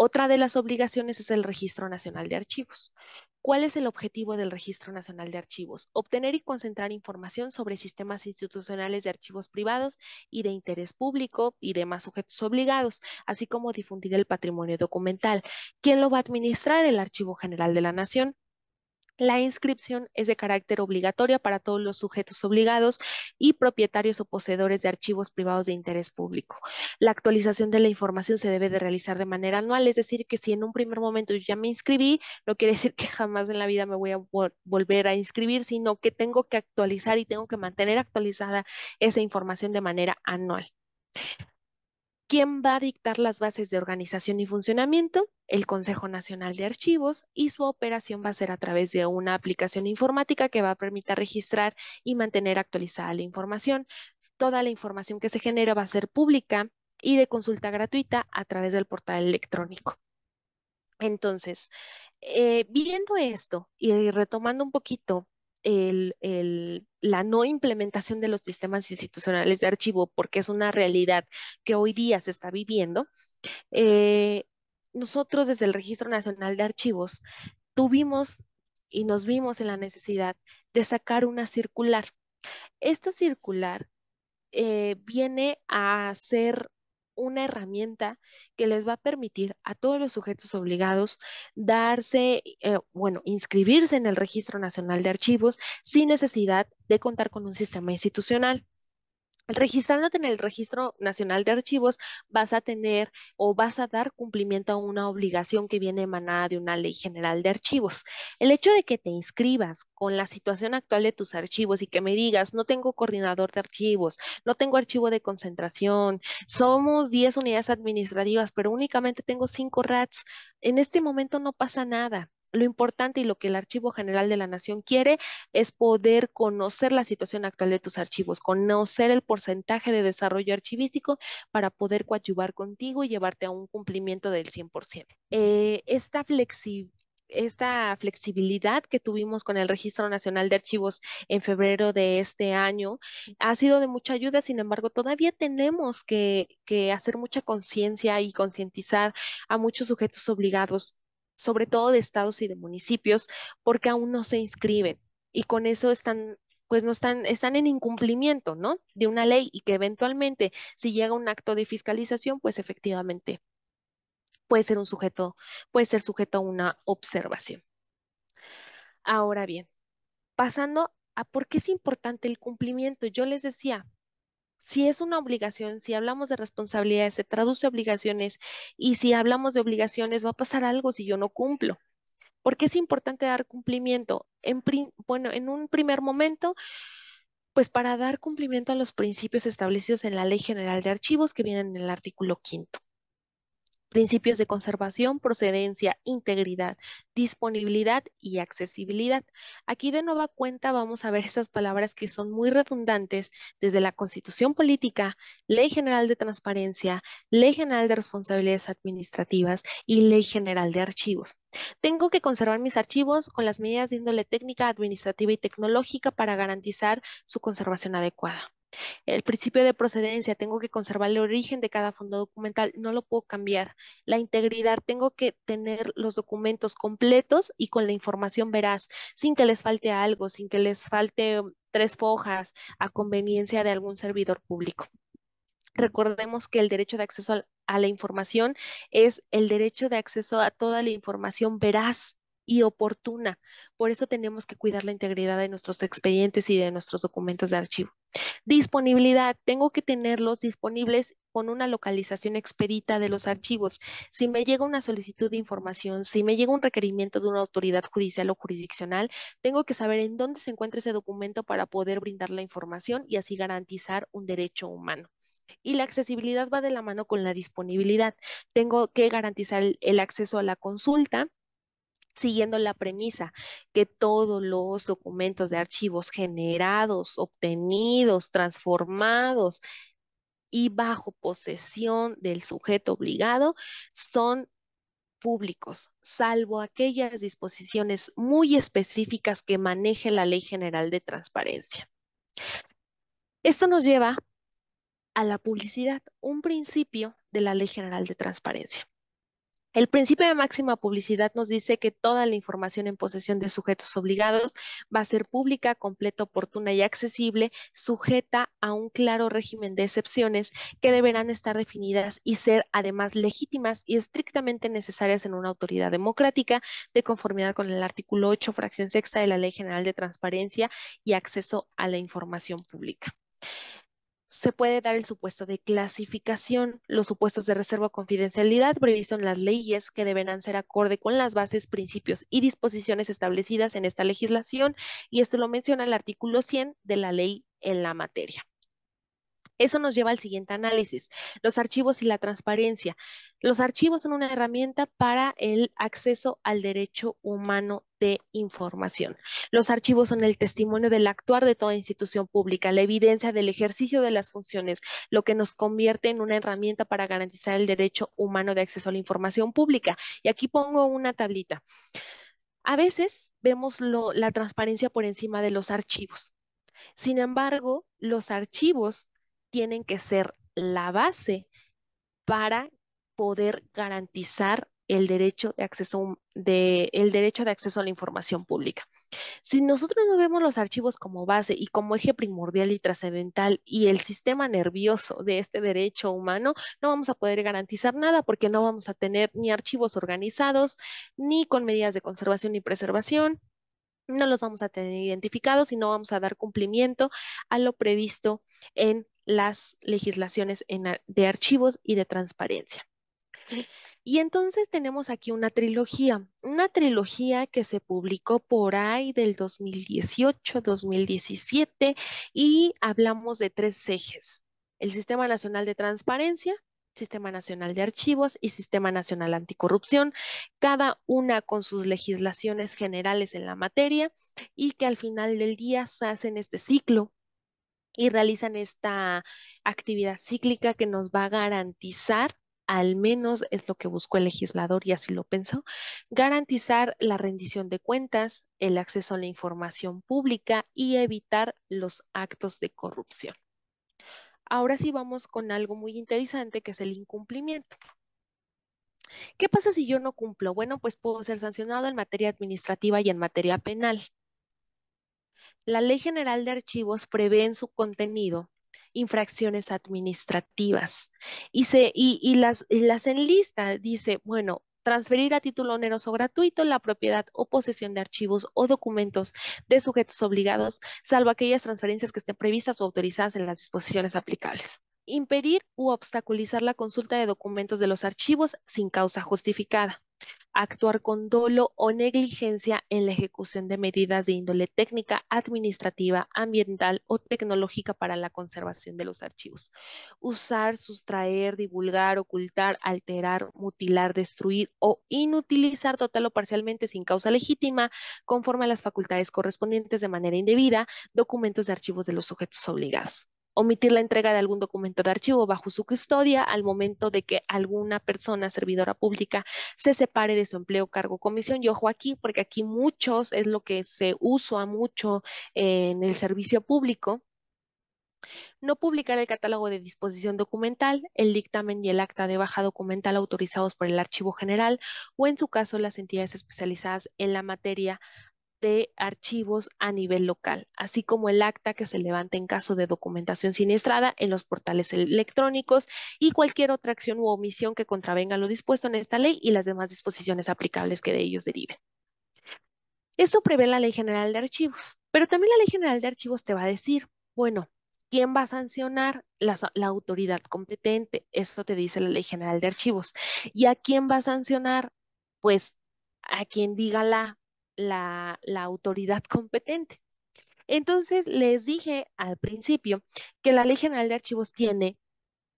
Speaker 3: Otra de las obligaciones es el Registro Nacional de Archivos. ¿Cuál es el objetivo del Registro Nacional de Archivos? Obtener y concentrar información sobre sistemas institucionales de archivos privados y de interés público y demás sujetos obligados, así como difundir el patrimonio documental. ¿Quién lo va a administrar? El Archivo General de la Nación la inscripción es de carácter obligatoria para todos los sujetos obligados y propietarios o poseedores de archivos privados de interés público. La actualización de la información se debe de realizar de manera anual, es decir, que si en un primer momento ya me inscribí, no quiere decir que jamás en la vida me voy a volver a inscribir, sino que tengo que actualizar y tengo que mantener actualizada esa información de manera anual. ¿Quién va a dictar las bases de organización y funcionamiento? El Consejo Nacional de Archivos y su operación va a ser a través de una aplicación informática que va a permitir registrar y mantener actualizada la información. Toda la información que se genera va a ser pública y de consulta gratuita a través del portal electrónico. Entonces, eh, viendo esto y retomando un poquito la no implementación de los sistemas institucionales de archivo, porque es una realidad que hoy día se está viviendo, eh, nosotros desde el Registro Nacional de Archivos tuvimos y nos vimos en la necesidad de sacar una circular. Esta circular eh, viene a ser una herramienta que les va a permitir a todos los sujetos obligados darse, eh, bueno, inscribirse en el Registro Nacional de Archivos sin necesidad de contar con un sistema institucional. Registrándote en el Registro Nacional de Archivos, vas a tener o vas a dar cumplimiento a una obligación que viene emanada de una ley general de archivos. El hecho de que te inscribas con la situación actual de tus archivos y que me digas, no tengo coordinador de archivos, no tengo archivo de concentración, somos 10 unidades administrativas, pero únicamente tengo 5 RATs, en este momento no pasa nada lo importante y lo que el Archivo General de la Nación quiere es poder conocer la situación actual de tus archivos, conocer el porcentaje de desarrollo archivístico para poder coadyuvar contigo y llevarte a un cumplimiento del 100%. Eh, esta flexibilidad esta flexibilidad que tuvimos con el Registro Nacional de Archivos en febrero de este año ha sido de mucha ayuda, sin embargo, todavía tenemos que hacer mucha conciencia y concientizar a muchos sujetos obligados sobre todo de estados y de municipios, porque aún no se inscriben y con eso están pues no están, están en incumplimiento, ¿no? De una ley y que eventualmente si llega un acto de fiscalización, pues efectivamente puede ser un sujeto, puede ser sujeto a una observación. Ahora bien, pasando a por qué es importante el cumplimiento, yo les decía, si es una obligación, si hablamos de responsabilidades, se traduce a obligaciones y si hablamos de obligaciones, va a pasar algo si yo no cumplo. Por qué es importante dar cumplimiento? En bueno, en un primer momento, pues para dar cumplimiento a los principios establecidos en la Ley General de Archivos que vienen en el artículo quinto principios de conservación, procedencia, integridad, disponibilidad y accesibilidad. Aquí de nueva cuenta vamos a ver esas palabras que son muy redundantes desde la Constitución Política, Ley General de Transparencia, Ley General de Responsabilidades Administrativas y Ley General de Archivos. Tengo que conservar mis archivos con las medidas de índole técnica, administrativa y tecnológica para garantizar su conservación adecuada. El principio de procedencia, tengo que conservar el origen de cada fondo documental, no lo puedo cambiar. La integridad, tengo que tener los documentos completos y con la información veraz, sin que les falte algo, sin que les falte um, tres fojas a conveniencia de algún servidor público. Recordemos que el derecho de acceso a la información es el derecho de acceso a toda la información veraz, y oportuna. Por eso tenemos que cuidar la integridad de nuestros expedientes y de nuestros documentos de archivo. Disponibilidad. Tengo que tenerlos disponibles con una localización expedita de los archivos. Si me llega una solicitud de información, si me llega un requerimiento de una autoridad judicial o jurisdiccional, tengo que saber en dónde se encuentra ese documento para poder brindar la información y así garantizar un derecho humano. Y la accesibilidad va de la mano con la disponibilidad. Tengo que garantizar el, acceso a la consulta, siguiendo la premisa que todos los documentos de archivos generados, obtenidos, transformados y bajo posesión del sujeto obligado son públicos, salvo aquellas disposiciones muy específicas que maneje la Ley General de Transparencia. Esto nos lleva a la publicidad, un principio de la Ley General de Transparencia. El principio de máxima publicidad nos dice que toda la información en posesión de sujetos obligados va a ser pública, completa, oportuna y accesible, sujeta a un claro régimen de excepciones que deberán estar definidas y ser además legítimas y estrictamente necesarias en una autoridad democrática de conformidad con el artículo 8, fracción sexta de la Ley General de Transparencia y Acceso a la Información Pública se puede dar el supuesto de clasificación, los supuestos de reserva o confidencialidad previstos en las leyes que deberán ser acorde con las bases, principios y disposiciones establecidas en esta legislación, y esto lo menciona el artículo 100 de la ley en la materia. Eso nos lleva al siguiente análisis, los archivos y la transparencia. Los archivos son una herramienta para el acceso al derecho humano de información. Los archivos son el testimonio del actuar de toda institución pública, la evidencia del ejercicio de las funciones, lo que nos convierte en una herramienta para garantizar el derecho humano de acceso a la información pública. Y aquí pongo una tablita. A veces vemos la transparencia por encima de los archivos. Sin embargo, los archivos tienen que ser la base para poder garantizar el derecho de acceso de, el derecho de acceso a la información pública. Si nosotros no vemos los archivos como base y como eje primordial y trascendental y el sistema nervioso de este derecho humano, no vamos a poder garantizar nada porque no vamos a tener ni archivos organizados, ni con medidas de conservación y preservación, no los vamos a tener identificados y no vamos a dar cumplimiento a lo previsto en las legislaciones de archivos y de transparencia. Y entonces tenemos aquí una trilogía, una trilogía que se publicó por ahí del 2018-2017 y hablamos de tres ejes, el Sistema Nacional de Transparencia, Sistema Nacional de Archivos y Sistema Nacional Anticorrupción, cada una con sus legislaciones generales en la materia y que al final del día se hacen este ciclo y realizan esta actividad cíclica que nos va a garantizar al menos es lo que buscó el legislador y así lo pensó, garantizar la rendición de cuentas, el acceso a la información pública y evitar los actos de corrupción. Ahora sí vamos con algo muy interesante que es el incumplimiento. ¿Qué pasa si yo no cumplo? Bueno, pues puedo ser sancionado en materia administrativa y en materia penal. La Ley General de Archivos prevé en su contenido infracciones administrativas y, y, las, las enlista, dice, bueno, transferir a título oneroso gratuito la propiedad o posesión de archivos o documentos de sujetos obligados, salvo aquellas transferencias que estén previstas o autorizadas en las disposiciones aplicables. Impedir u obstaculizar la consulta de documentos de los archivos sin causa justificada actuar con dolo o negligencia en la ejecución de medidas de índole técnica, administrativa, ambiental o tecnológica para la conservación de los archivos. Usar, sustraer, divulgar, ocultar, alterar, mutilar, destruir o inutilizar total o parcialmente sin causa legítima, conforme a las facultades correspondientes de manera indebida, documentos de archivos de los sujetos obligados omitir la entrega de algún documento de archivo bajo su custodia al momento de que alguna persona servidora pública se separe de su empleo, cargo, comisión. Y ojo aquí, porque aquí muchos es lo que se usa mucho en el servicio público. No publicar el catálogo de disposición documental, el dictamen y el acta de baja documental autorizados por el Archivo General o, en su caso, las entidades especializadas en la materia de archivos a nivel local, así como el acta que se levante en caso de documentación siniestrada en los portales electrónicos y cualquier otra acción u omisión que contravenga lo dispuesto en esta ley y las demás disposiciones aplicables que de ellos deriven. Esto prevé la Ley General de Archivos, pero también la Ley General de Archivos te va a decir, bueno, ¿Quién va a sancionar? La, la, autoridad competente. Eso te dice la Ley General de Archivos. ¿Y a quién va a sancionar? Pues a quien diga la la, autoridad competente. Entonces, les dije al principio que la Ley General de Archivos tiene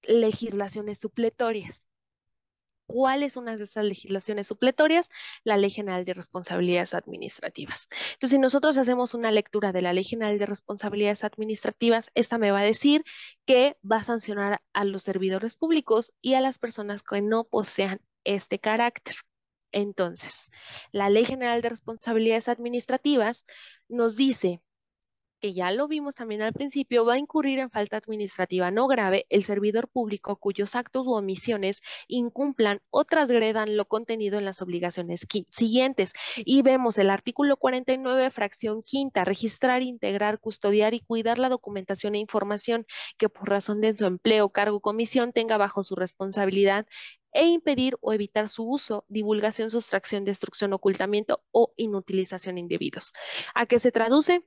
Speaker 3: legislaciones supletorias. ¿Cuál es una de esas legislaciones supletorias? La Ley General de Responsabilidades Administrativas. Entonces, si nosotros hacemos una lectura de la Ley General de Responsabilidades Administrativas, esta me va a decir que va a sancionar a los servidores públicos y a las personas que no posean este carácter. Entonces, la Ley General de Responsabilidades Administrativas nos dice que ya lo vimos también al principio, va a incurrir en falta administrativa no grave el servidor público cuyos actos u omisiones incumplan o transgredan lo contenido en las obligaciones siguientes. Y vemos el artículo 49, fracción quinta, registrar, integrar, custodiar y cuidar la documentación e información que por razón de su empleo, cargo comisión tenga bajo su responsabilidad e impedir o evitar su uso, divulgación, sustracción, destrucción, ocultamiento o inutilización indebidos. ¿A qué se traduce?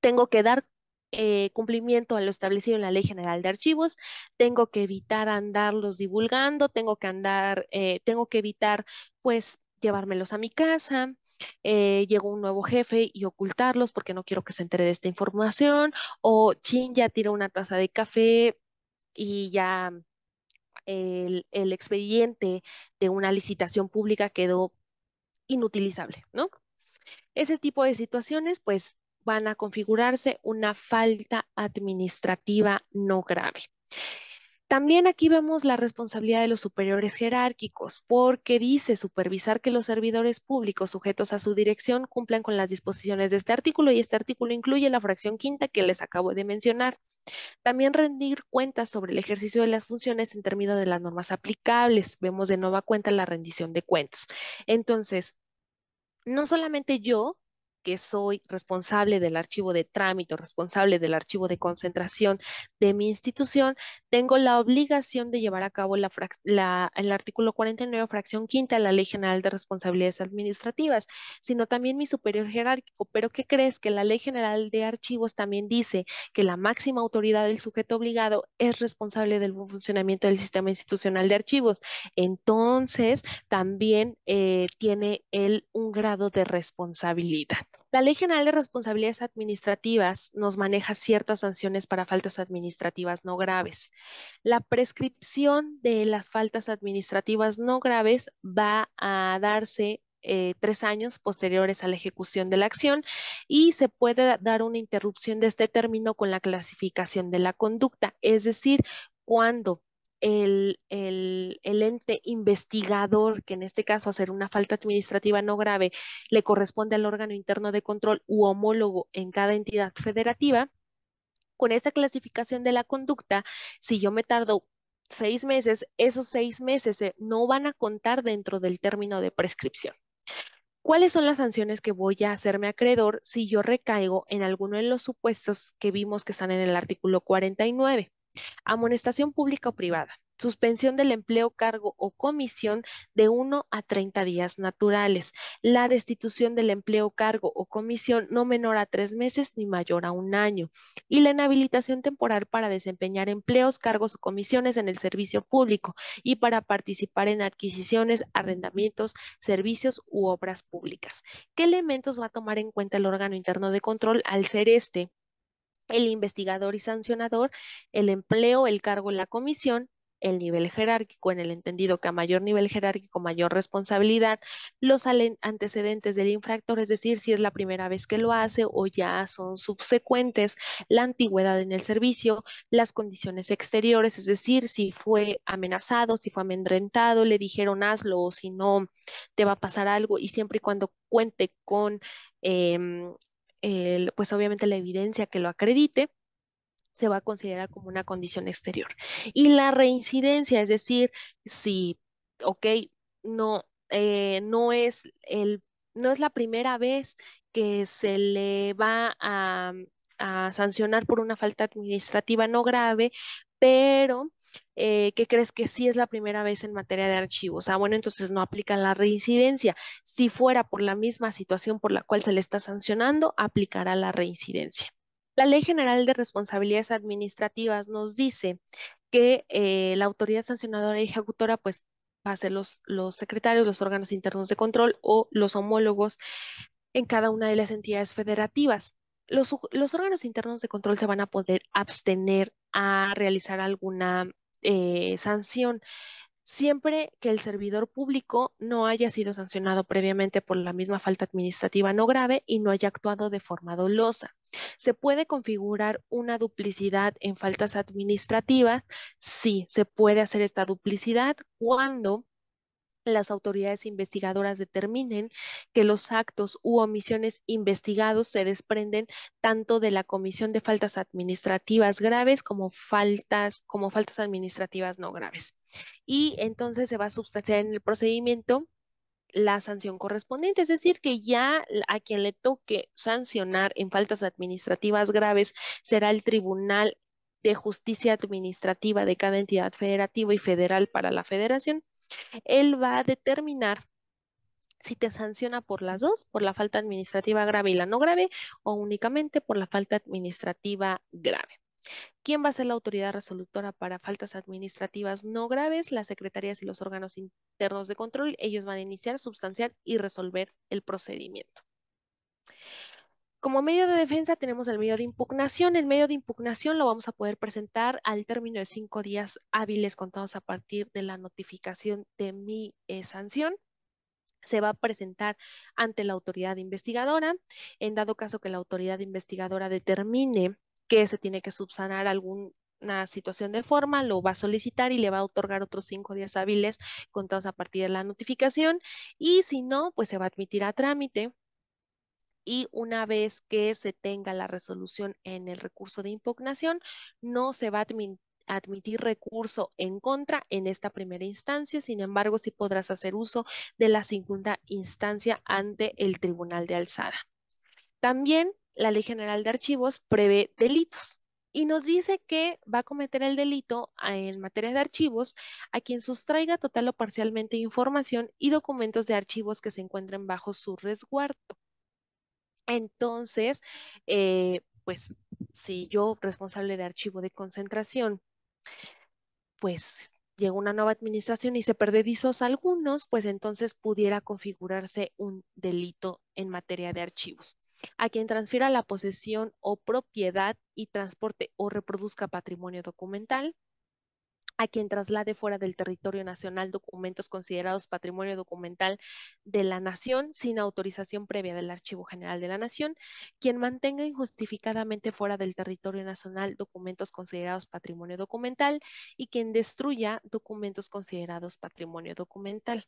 Speaker 3: tengo que dar eh, cumplimiento a lo establecido en la Ley General de Archivos, tengo que evitar andarlos divulgando, tengo que andar, eh, tengo que evitar, pues, llevármelos a mi casa, eh, llegó un nuevo jefe y ocultarlos porque no quiero que se entere de esta información, o chin, ya tiró una taza de café y ya el, el expediente de una licitación pública quedó inutilizable, ¿no? Ese tipo de situaciones, pues van a configurarse una falta administrativa no grave. También aquí vemos la responsabilidad de los superiores jerárquicos, porque dice supervisar que los servidores públicos sujetos a su dirección cumplan con las disposiciones de este artículo y este artículo incluye la fracción quinta que les acabo de mencionar. También rendir cuentas sobre el ejercicio de las funciones en términos de las normas aplicables. Vemos de nueva cuenta la rendición de cuentas. Entonces, no solamente yo, que soy responsable del archivo de trámite, responsable del archivo de concentración de mi institución, tengo la obligación de llevar a cabo el artículo 49, fracción quinta de la Ley General de Responsabilidades Administrativas, sino también mi superior jerárquico. Pero ¿qué crees? Que la Ley General de Archivos también dice que la máxima autoridad del sujeto obligado es responsable del buen funcionamiento del sistema institucional de archivos. Entonces, también eh, tiene él un grado de responsabilidad. La Ley General de Responsabilidades Administrativas nos maneja ciertas sanciones para faltas administrativas no graves. La prescripción de las faltas administrativas no graves va a darse eh, tres años posteriores a la ejecución de la acción y se puede dar una interrupción de este término con la clasificación de la conducta, es decir, cuando el, ente investigador, que en este caso hacer una falta administrativa no grave, le corresponde al órgano interno de control u homólogo en cada entidad federativa, con esta clasificación de la conducta, si yo me tardo seis meses, esos seis meses no van a contar dentro del término de prescripción. ¿Cuáles son las sanciones que voy a hacerme acreedor si yo recaigo en alguno de los supuestos que vimos que están en el artículo 49? Amonestación pública o privada. Suspensión del empleo, cargo o comisión de 1 a 30 días naturales. La destitución del empleo, cargo o comisión no menor a tres meses ni mayor a un año. Y la inhabilitación temporal para desempeñar empleos, cargos o comisiones en el servicio público y para participar en adquisiciones, arrendamientos, servicios u obras públicas. ¿Qué elementos va a tomar en cuenta el órgano interno de control al ser este el investigador y sancionador, el empleo, el cargo en la comisión, el nivel jerárquico, en el entendido que a mayor nivel jerárquico, mayor responsabilidad, los antecedentes del infractor, es decir, si es la primera vez que lo hace o ya son subsecuentes, la antigüedad en el servicio, las condiciones exteriores, es decir, si fue amenazado, si fue amedrentado, le dijeron hazlo o si no, te va a pasar algo y siempre y cuando cuente con em, pues obviamente la evidencia que lo acredite, se va a considerar como una condición exterior. Y la reincidencia, es decir, si, ok, no, eh, no es el, no es la primera vez que se le va a sancionar por una falta administrativa no grave, pero eh, ¿qué crees que sí es la primera vez en materia de archivos? Ah, bueno, entonces no aplica la reincidencia. Si fuera por la misma situación por la cual se le está sancionando, aplicará la reincidencia. La Ley General de Responsabilidades Administrativas nos dice que eh, la autoridad sancionadora y ejecutora pues va a ser los, los secretarios, los órganos internos de control o los homólogos en cada una de las entidades federativas. Los, los, órganos internos de control se van a poder abstener a realizar alguna eh, sanción siempre que el servidor público no haya sido sancionado previamente por la misma falta administrativa no grave y no haya actuado de forma dolosa. ¿Se puede configurar una duplicidad en faltas administrativas? Sí, se puede hacer esta duplicidad cuando las autoridades investigadoras determinen que los actos u omisiones investigados se desprenden tanto de la comisión de faltas administrativas graves como faltas, como faltas administrativas no graves. Y entonces se va a sustanciar en el procedimiento la sanción correspondiente, es decir, que ya a quien le toque sancionar en faltas administrativas graves será el tribunal de justicia administrativa de cada entidad federativa y federal para la federación él va a determinar si te sanciona por las dos, por la falta administrativa grave y la no grave, o únicamente por la falta administrativa grave. ¿Quién va a ser la autoridad resolutora para faltas administrativas no graves? Las secretarías y los órganos internos de control. Ellos van a iniciar, sustanciar y resolver el procedimiento. Como medio de defensa tenemos el medio de impugnación. El medio de impugnación lo vamos a poder presentar al término de cinco días hábiles contados a partir de la notificación de mi eh, sanción se va a presentar ante la autoridad investigadora. En dado caso que la autoridad investigadora determine que se tiene que subsanar alguna situación de forma, lo va a solicitar y le va a otorgar otros cinco días hábiles contados a partir de la notificación y si no, pues se va a admitir a trámite y una vez que se tenga la resolución en el recurso de impugnación, no se va a admitir recurso en contra en esta primera instancia, sin embargo, sí podrás hacer uso de la segunda instancia ante el Tribunal de Alzada. También la Ley General de Archivos prevé delitos y nos dice que va a cometer el delito en materia de archivos a quien sustraiga total o parcialmente información y documentos de archivos que se encuentren bajo su resguardo entonces, eh, pues si yo, responsable de archivo de concentración, pues llegó una nueva administración y se perdedizos algunos, pues entonces pudiera configurarse un delito en materia de archivos. A quien transfiera la posesión o propiedad y transporte o reproduzca patrimonio documental, a quien traslade fuera del territorio nacional documentos considerados patrimonio documental de la nación sin autorización previa del Archivo General de la Nación, quien mantenga injustificadamente fuera del territorio nacional documentos considerados patrimonio documental y quien destruya documentos considerados patrimonio documental.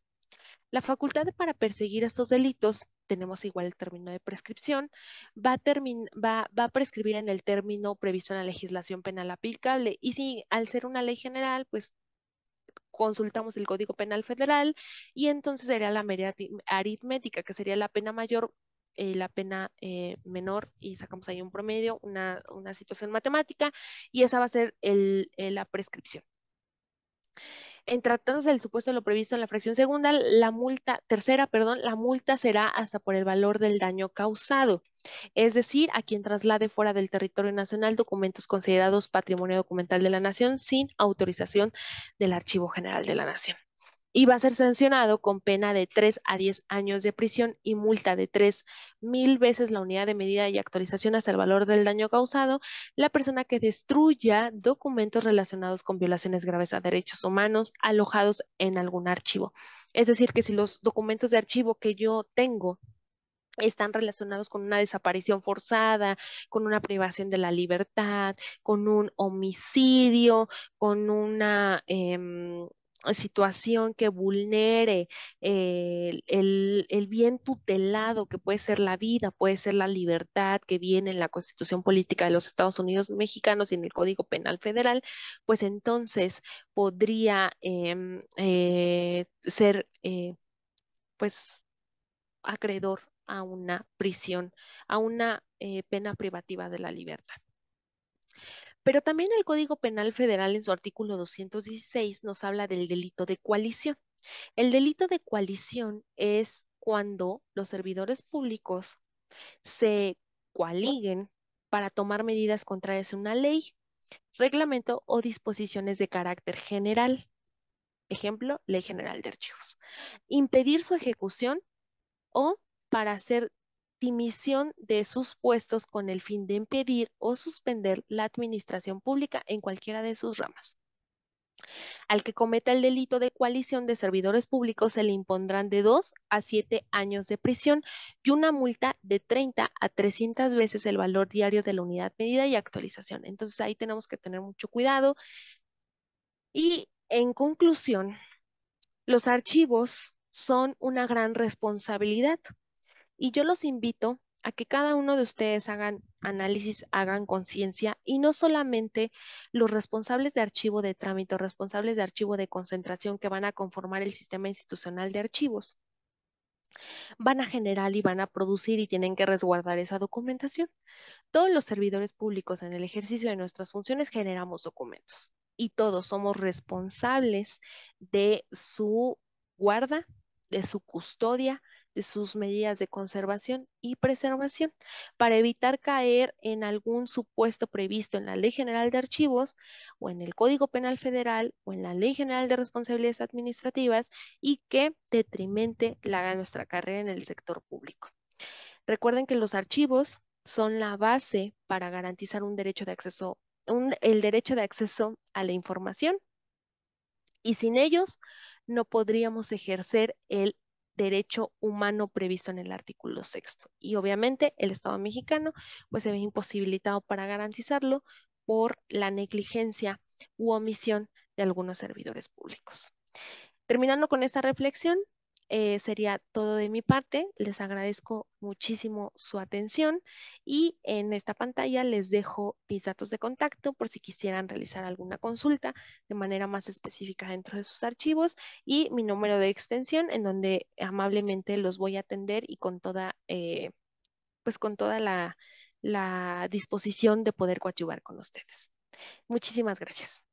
Speaker 3: La facultad para perseguir estos delitos, tenemos igual el término de prescripción, va a, va prescribir en el término previsto en la legislación penal aplicable. Y si al ser una ley general, pues consultamos el Código Penal Federal y entonces sería la media aritmética, que sería la pena mayor, eh, la pena eh, menor y sacamos ahí un promedio, una, situación matemática y esa va a ser eh, la prescripción en tratándose del supuesto de lo previsto en la fracción segunda, la multa, tercera, perdón, la multa será hasta por el valor del daño causado. Es decir, a quien traslade fuera del territorio nacional documentos considerados patrimonio documental de la nación sin autorización del Archivo General de la Nación y va a ser sancionado con pena de 3 a 10 años de prisión y multa de 3 mil veces la unidad de medida y actualización hasta el valor del daño causado la persona que destruya documentos relacionados con violaciones graves a derechos humanos alojados en algún archivo. Es decir, que si los documentos de archivo que yo tengo están relacionados con una desaparición forzada, con una privación de la libertad, con un homicidio, con una... Em, situación que vulnere eh, el, bien tutelado que puede ser la vida, puede ser la libertad que viene en la Constitución Política de los Estados Unidos Mexicanos y en el Código Penal Federal, pues entonces podría em, eh, ser eh, pues acreedor a una prisión, a una pena privativa de la libertad. Pero también el Código Penal Federal en su artículo 216 nos habla del delito de coalición. El delito de coalición es cuando los servidores públicos se coaliguen para tomar medidas contra esa una ley, reglamento o disposiciones de carácter general. Ejemplo, Ley General de Archivos. Impedir su ejecución o para hacer dimisión de sus puestos con el fin de impedir o suspender la administración pública en cualquiera de sus ramas. Al que cometa el delito de coalición de servidores públicos se le impondrán de 2 a 7 años de prisión y una multa de 30 a 300 veces el valor diario de la unidad medida y actualización. Entonces ahí tenemos que tener mucho cuidado. Y en conclusión, los archivos son una gran responsabilidad y yo los invito a que cada uno de ustedes hagan análisis, hagan conciencia y no solamente los responsables de archivo de trámite, responsables de archivo de concentración que van a conformar el sistema institucional de archivos, van a generar y van a producir y tienen que resguardar esa documentación. Todos los servidores públicos en el ejercicio de nuestras funciones generamos documentos y todos somos responsables de su guarda, de su custodia, sus medidas de conservación y preservación para evitar caer en algún supuesto previsto en la Ley General de Archivos o en el Código Penal Federal o en la Ley General de Responsabilidades Administrativas y que detrimente la, nuestra carrera en el sector público. Recuerden que los archivos son la base para garantizar un derecho de acceso, el derecho de acceso a la información y sin ellos no podríamos ejercer el derecho humano previsto en el artículo sexto. Y obviamente el Estado mexicano pues se ve imposibilitado para garantizarlo por la negligencia u omisión de algunos servidores públicos. Terminando con esta reflexión, eh, sería todo de mi parte. Les agradezco muchísimo su atención y en esta pantalla les dejo mis datos de contacto por si quisieran realizar alguna consulta de manera más específica dentro de sus archivos y mi número de extensión en donde amablemente los voy a atender y con toda, eh, pues con toda la, la disposición de poder
Speaker 1: coadyuvar con ustedes. Muchísimas gracias.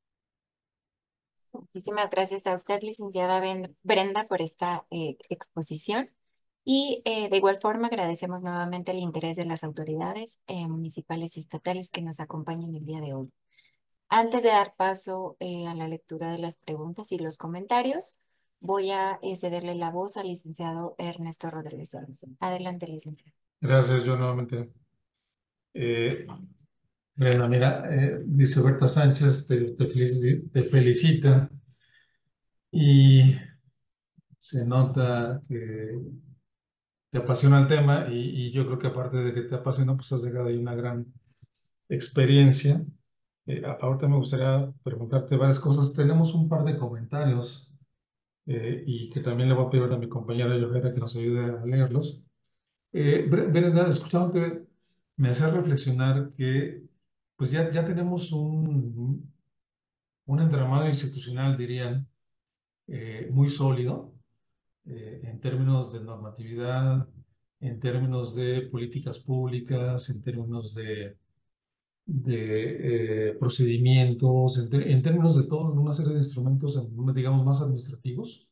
Speaker 1: Muchísimas gracias a usted, licenciada Brenda, por esta eh, exposición. Y eh, de igual forma agradecemos nuevamente el interés de las autoridades eh, municipales y estatales que nos acompañan el día de hoy. Antes de dar paso a la lectura de las preguntas y los comentarios, voy a cederle la voz al licenciado Ernesto Rodríguez. Sánchez. Adelante, licenciado.
Speaker 2: Gracias, yo nuevamente. Brenda, mira, eh, dice Berta Sánchez, te, te, felicita y se nota que te apasiona el tema y, yo creo que aparte de que te apasiona, pues has llegado ahí una gran experiencia. Eh, ahorita me gustaría preguntarte varias cosas. Tenemos un par de comentarios eh, y que también le voy a pedir a mi compañera Yojera que nos ayude a leerlos. Eh, Brenda, escuchándote, me hace reflexionar que pues ya, ya tenemos un, un entramado institucional, dirían, eh, muy sólido eh, en términos de normatividad, en términos de políticas públicas, en términos de, de eh, procedimientos, en, términos de todo, una serie de instrumentos, digamos, más administrativos.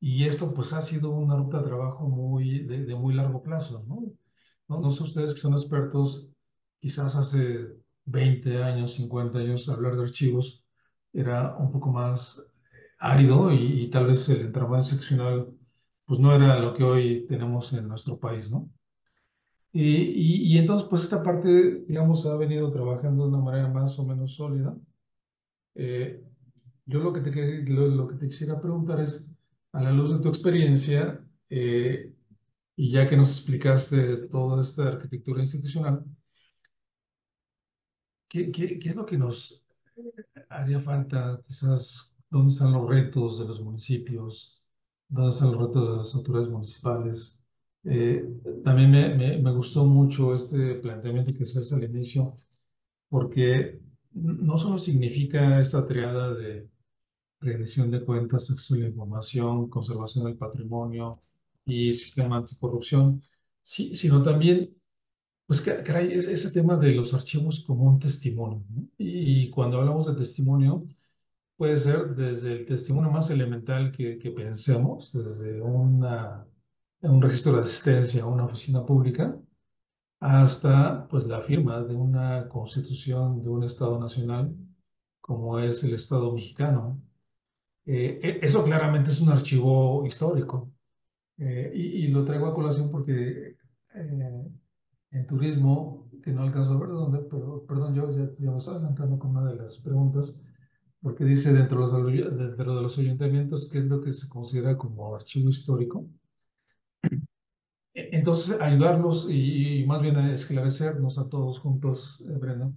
Speaker 2: Y esto pues ha sido una ruta de trabajo muy, de, muy largo plazo, ¿no? ¿no? No sé ustedes que son expertos, quizás hace 20 años, 50 años, hablar de archivos era un poco más eh, árido y, tal vez el entramado institucional pues no era lo que hoy tenemos en nuestro país, ¿no? Y, entonces, pues esta parte, digamos, ha venido trabajando de una manera más o menos sólida. Eh, yo lo que, te, lo, lo, que te quisiera preguntar es, a la luz de tu experiencia, eh, y ya que nos explicaste toda esta arquitectura institucional, ¿Qué, es lo que nos haría falta? Quizás, ¿dónde están los retos de los municipios? ¿Dónde están los retos de las autoridades municipales? Eh, también me, gustó mucho este planteamiento que se hace al inicio, porque no solo significa esta triada de rendición de cuentas, acceso a la información, conservación del patrimonio y sistema anticorrupción, sí, sino también pues caray, ese tema de los archivos como un testimonio. Y cuando hablamos de testimonio, puede ser desde el testimonio más elemental que, pensemos, desde una, un registro de asistencia a una oficina pública, hasta pues, la firma de una constitución de un Estado nacional, como es el Estado mexicano. Eh, e, eso claramente es un archivo histórico. Eh, y, lo traigo a colación porque... Eh, en turismo, que no alcanzo a ver dónde, pero perdón, yo ya, me estaba adelantando con una de las preguntas, porque dice dentro de, los, dentro de los ayuntamientos qué es lo que se considera como archivo histórico. E-, entonces, ayudarlos y, más bien esclarecernos a todos juntos, eh, Brenda,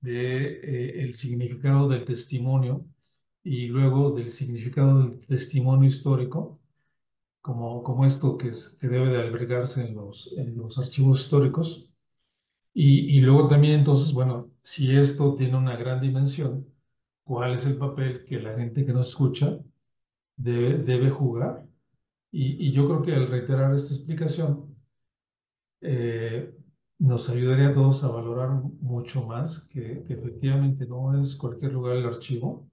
Speaker 2: de, eh, el significado del testimonio y luego del significado del testimonio histórico como, como esto que, debe de albergarse en los, en los archivos históricos. Y, y luego también, entonces, bueno, si esto tiene una gran dimensión, ¿cuál es el papel que la gente que nos escucha debe, debe jugar? Y, y yo creo que al reiterar esta explicación, eh, nos ayudaría a todos a valorar mucho más que, efectivamente no es cualquier lugar el archivo.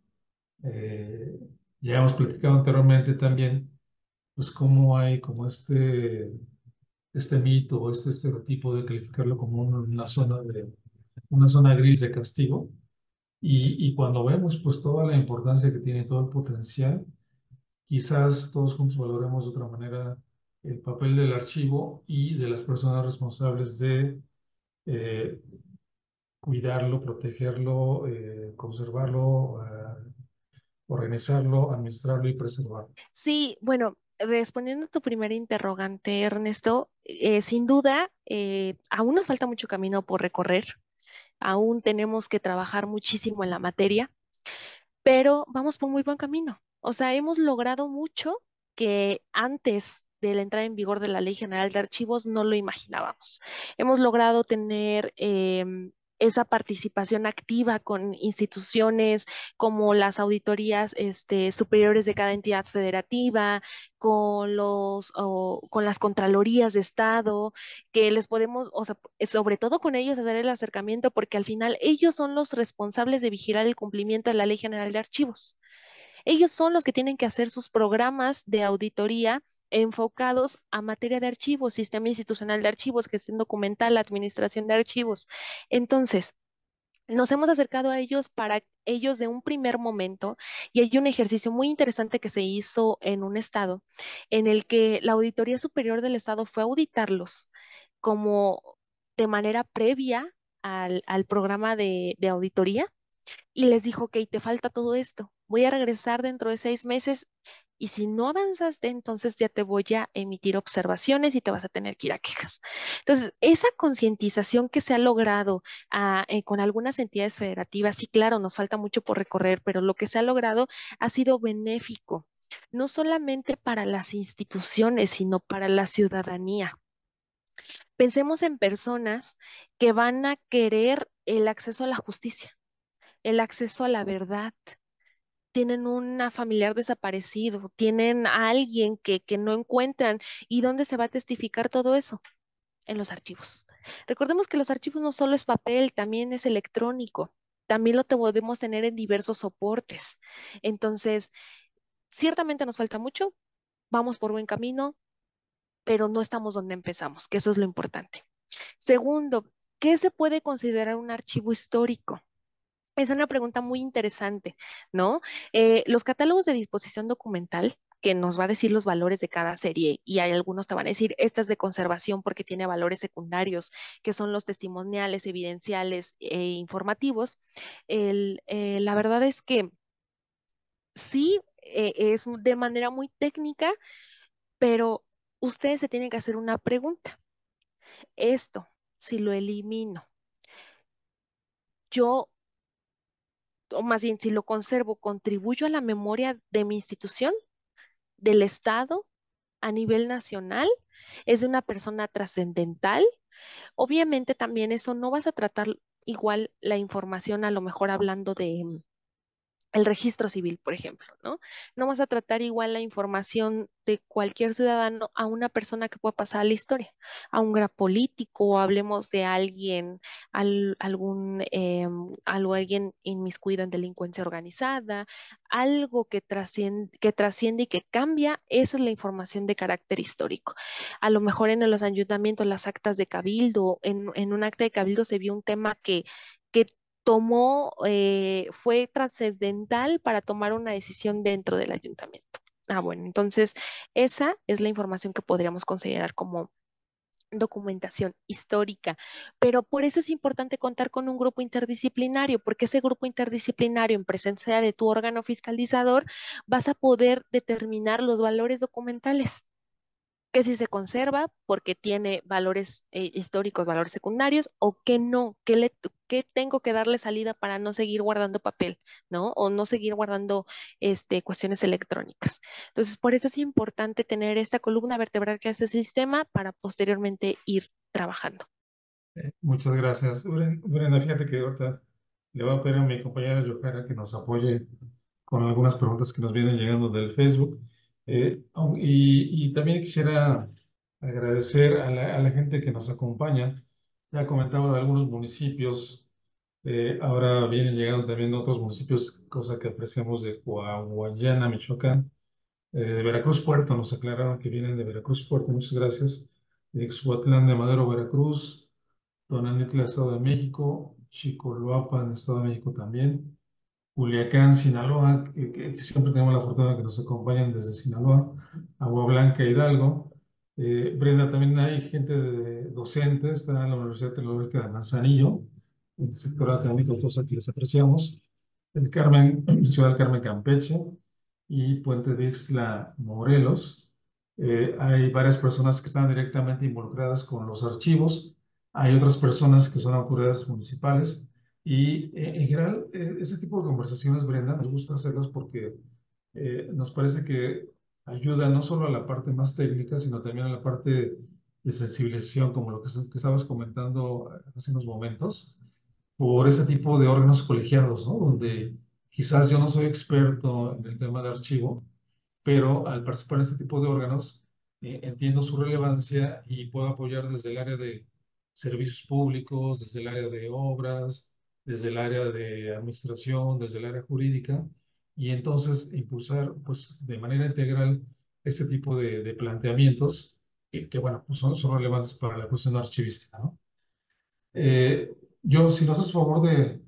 Speaker 2: Eh, ya hemos platicado anteriormente también pues cómo hay como este, este mito o este estereotipo de calificarlo como una zona, de, una zona gris de castigo. Y, y cuando vemos pues toda la importancia que tiene, todo el potencial, quizás todos juntos valoremos de otra manera el papel del archivo y de las personas responsables de eh, cuidarlo, protegerlo, eh, conservarlo, ah, organizarlo, administrarlo y preservarlo.
Speaker 3: Sí, bueno, respondiendo a tu primera interrogante, Ernesto, eh, sin duda, eh, aún nos falta mucho camino por recorrer, aún tenemos que trabajar muchísimo en la materia, pero vamos por muy buen camino. O sea, hemos logrado mucho que antes de la entrada en vigor de la Ley General de Archivos no lo imaginábamos. Hemos logrado tener em, esa participación activa con instituciones como las auditorías este, superiores de cada entidad federativa, con, los, o, con las contralorías de Estado, que les podemos, o sea, sobre todo con ellos hacer el acercamiento, porque al final ellos son los responsables de vigilar el cumplimiento de la Ley General de Archivos. Ellos son los que tienen que hacer sus programas de auditoría enfocados a materia de archivos, sistema institucional de archivos, gestión documental, administración de archivos. Entonces, nos hemos acercado a ellos para ellos de un primer momento y hay un ejercicio muy interesante que se hizo en un estado en el que la Auditoría Superior del Estado fue auditarlos como de manera previa al, programa de, de auditoría y les dijo, ok, te falta todo esto, voy a regresar dentro de seis meses y si no de entonces ya te voy a emitir observaciones y te vas a tener que ir a quejas. Entonces, esa concientización que se ha logrado ah, eh, con algunas entidades federativas, sí, claro, nos falta mucho por recorrer, pero lo que se ha logrado ha sido benéfico, no solamente para las instituciones, sino para la ciudadanía. Pensemos en personas que van a querer el acceso a la justicia, el acceso a la verdad, tienen una familiar desaparecido, tienen a alguien que, que no encuentran. ¿Y dónde se va a testificar todo eso? En los archivos. Recordemos que los archivos no solo es papel, también es electrónico. También lo podemos tener en diversos soportes. Entonces, ciertamente nos falta mucho, vamos por buen camino, pero no estamos donde empezamos, que eso es lo importante. Segundo, ¿qué se puede considerar un archivo histórico? Es una pregunta muy interesante, ¿no? Eh, los catálogos de disposición documental que nos va a decir los valores de cada serie y hay algunos te van a decir, esta es de conservación porque tiene valores secundarios, que son los testimoniales, evidenciales e informativos. Eh, la verdad es que sí, eh, es de manera muy técnica, pero ustedes se tienen que hacer una pregunta. Esto, si lo elimino, yo o más bien si lo conservo, contribuyo a la memoria de mi institución, del Estado, a nivel nacional, es de una persona trascendental. Obviamente también eso no vas a tratar igual la información, a lo mejor hablando de, mm, el registro civil, por ejemplo, ¿no? No vas a tratar igual la información de cualquier ciudadano a una persona que pueda pasar a la historia, a un gran político, hablemos de alguien, al, algún, eh, algo, alguien inmiscuido en delincuencia organizada, algo que trasciende, que trasciende y que cambia, esa es la información de carácter histórico. A lo mejor en los ayuntamientos, las actas de cabildo, en, en un acta de cabildo se vio un tema que que tomó, eh, fue trascendental para tomar una decisión dentro del ayuntamiento. Ah, bueno, entonces esa es la información que podríamos considerar como documentación histórica, pero por eso es importante contar con un grupo interdisciplinario, porque ese grupo interdisciplinario en presencia de tu órgano fiscalizador vas a poder determinar los valores documentales que se conserva porque tiene valores eh, históricos, valores secundarios, o que no, que, le, que tengo que darle salida para no seguir guardando papel, ¿no? O no seguir guardando este, cuestiones electrónicas. Entonces, por eso es importante tener esta columna vertebral que hace el sistema para posteriormente ir trabajando.
Speaker 2: Eh, muchas gracias. Brenda, fíjate que ahorita le voy a pedir a mi compañera Yohara que nos apoye con algunas preguntas que nos vienen llegando del Facebook. Eh, y, también quisiera agradecer a la, gente que nos acompaña. Ya comentaba de algunos municipios, eh, ahora vienen llegando también otros municipios, cosa que apreciamos de Guayana, Michoacán, eh, de Veracruz Puerto, nos aclararon que vienen de Veracruz Puerto, muchas gracias, de Exhuatlán de Madero, Veracruz, Anetla, Estado de México, Chicoloapan, Estado de México también, Culiacán, Sinaloa, que, siempre tenemos la fortuna de que nos acompañan desde Sinaloa, Agua Blanca, Hidalgo. Eh, Brenda, también hay gente de, docentes, está en la Universidad Tecnológica de Manzanillo, el sector académico, cosa que les apreciamos, el Carmen, Ciudad del Carmen Campeche y Puente de Isla, Morelos. Eh, hay varias personas que están directamente involucradas con los archivos, hay otras personas que son autoridades municipales, y eh, en general, eh, ese tipo de conversaciones, Brenda, nos gusta hacerlas porque eh, nos parece que ayuda no solo a la parte más técnica, sino también a la parte de sensibilización, como lo que, estabas comentando hace unos momentos, por ese tipo de órganos colegiados, ¿no? Donde quizás yo no soy experto en el tema de archivo, pero al participar en este tipo de órganos, entiendo su relevancia y puedo apoyar desde el área de servicios públicos, desde el área de obras, desde el área de administración, desde el área jurídica, y entonces impulsar pues, de manera integral este tipo de, planteamientos que, bueno, pues, son, relevantes para la cuestión archivística. Eh, yo, si nos haces favor de,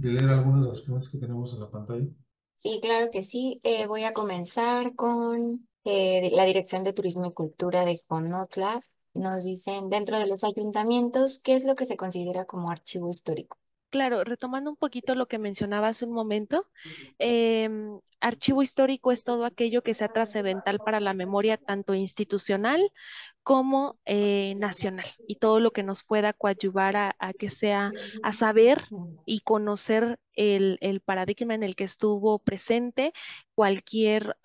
Speaker 2: leer algunas de las preguntas que tenemos en la pantalla.
Speaker 1: Sí, claro que sí. Eh, voy a comenzar con eh, la Dirección de Turismo y Cultura de Jonotla. Nos dicen, dentro de los ayuntamientos, ¿qué es lo que se considera como archivo histórico? Claro,
Speaker 3: retomando un poquito lo que mencionaba hace un momento, em, archivo histórico es todo aquello que sea trascendental para la memoria tanto institucional como eh, nacional y todo lo que nos pueda coadyuvar a, que sea, a saber y conocer el, paradigma en el que estuvo presente cualquier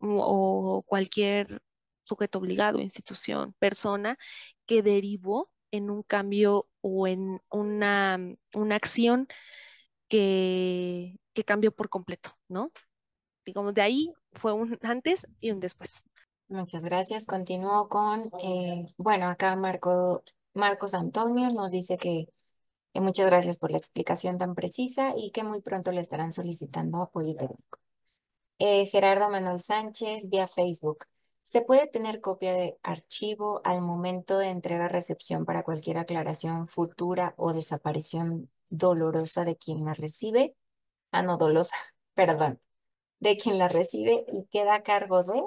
Speaker 3: o cualquier sujeto obligado, institución, persona que derivó en un cambio en una, mm, una acción que, que cambió por completo, ¿no? Digamos, de ahí
Speaker 1: fue un antes y un después. Muchas gracias. Continúo con, eh, bueno, acá Marco, Marcos Antonio nos dice que muchas gracias por la explicación tan precisa y que muy pronto le estarán solicitando apoyo técnico. Eh, Gerardo Manuel Sánchez vía Facebook. Se puede tener copia de archivo al momento de entrega-recepción para cualquier aclaración futura o desaparición dolorosa de quien la recibe. Ah, no, dolosa, perdón. De quien la recibe y queda a cargo de.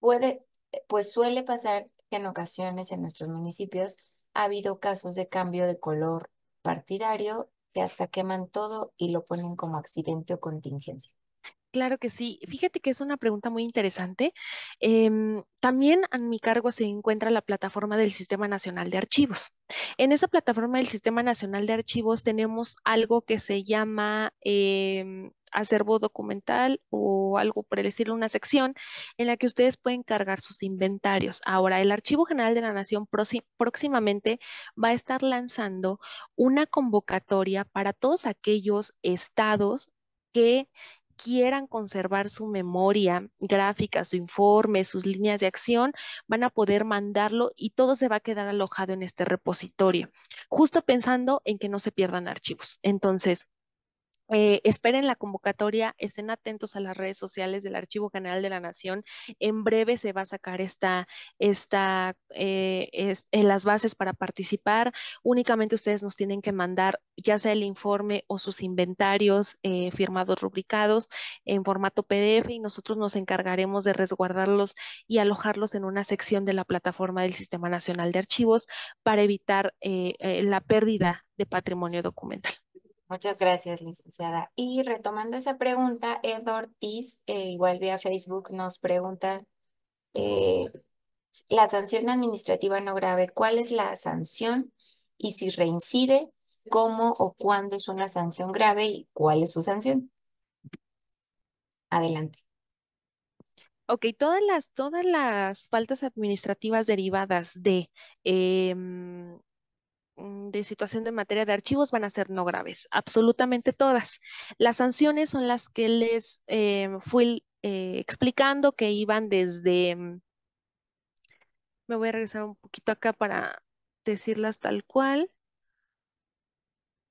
Speaker 1: Puede, pues suele pasar que en ocasiones en nuestros municipios ha habido casos de cambio de color partidario que hasta queman todo y lo ponen como accidente o contingencia. Claro que sí. Fíjate
Speaker 3: que es una pregunta muy interesante. Em, también a mi cargo se encuentra la plataforma del Sistema Nacional de Archivos. En esa plataforma del Sistema Nacional de Archivos tenemos algo que se llama em, acervo documental o algo por decirlo, una sección en la que ustedes pueden cargar sus inventarios. Ahora, el Archivo General de la Nación próximamente va a estar lanzando una convocatoria para todos aquellos estados que quieran conservar su memoria gráfica, su informe, sus líneas de acción, van a poder mandarlo y todo se va a quedar alojado en este repositorio, justo pensando en que no se pierdan archivos. Entonces, eh, esperen la convocatoria, estén atentos a las redes sociales del Archivo General de la Nación. En breve se va a sacar esta, esta, eh, en las bases para participar. Únicamente ustedes nos tienen que mandar ya sea el informe o sus inventarios eh, firmados, rubricados en formato PDF y nosotros nos encargaremos de resguardarlos y alojarlos en una sección de la plataforma del Sistema Nacional de Archivos para evitar la pérdida de patrimonio documental.
Speaker 1: Muchas gracias, licenciada. Y retomando esa pregunta, Ed Ortiz, eh, igual vía Facebook, nos pregunta, eh, la sanción administrativa no grave, ¿cuál es la sanción? Y si reincide, ¿cómo o cuándo es una sanción grave y cuál es su sanción? Adelante.
Speaker 3: Ok, todas las, todas las faltas administrativas derivadas de em, Mm, de situación de materia de archivos van a ser no graves, absolutamente todas. Las sanciones son las que les eh, fui eh, explicando que iban desde... Mm, me voy a regresar un poquito acá para decirlas tal cual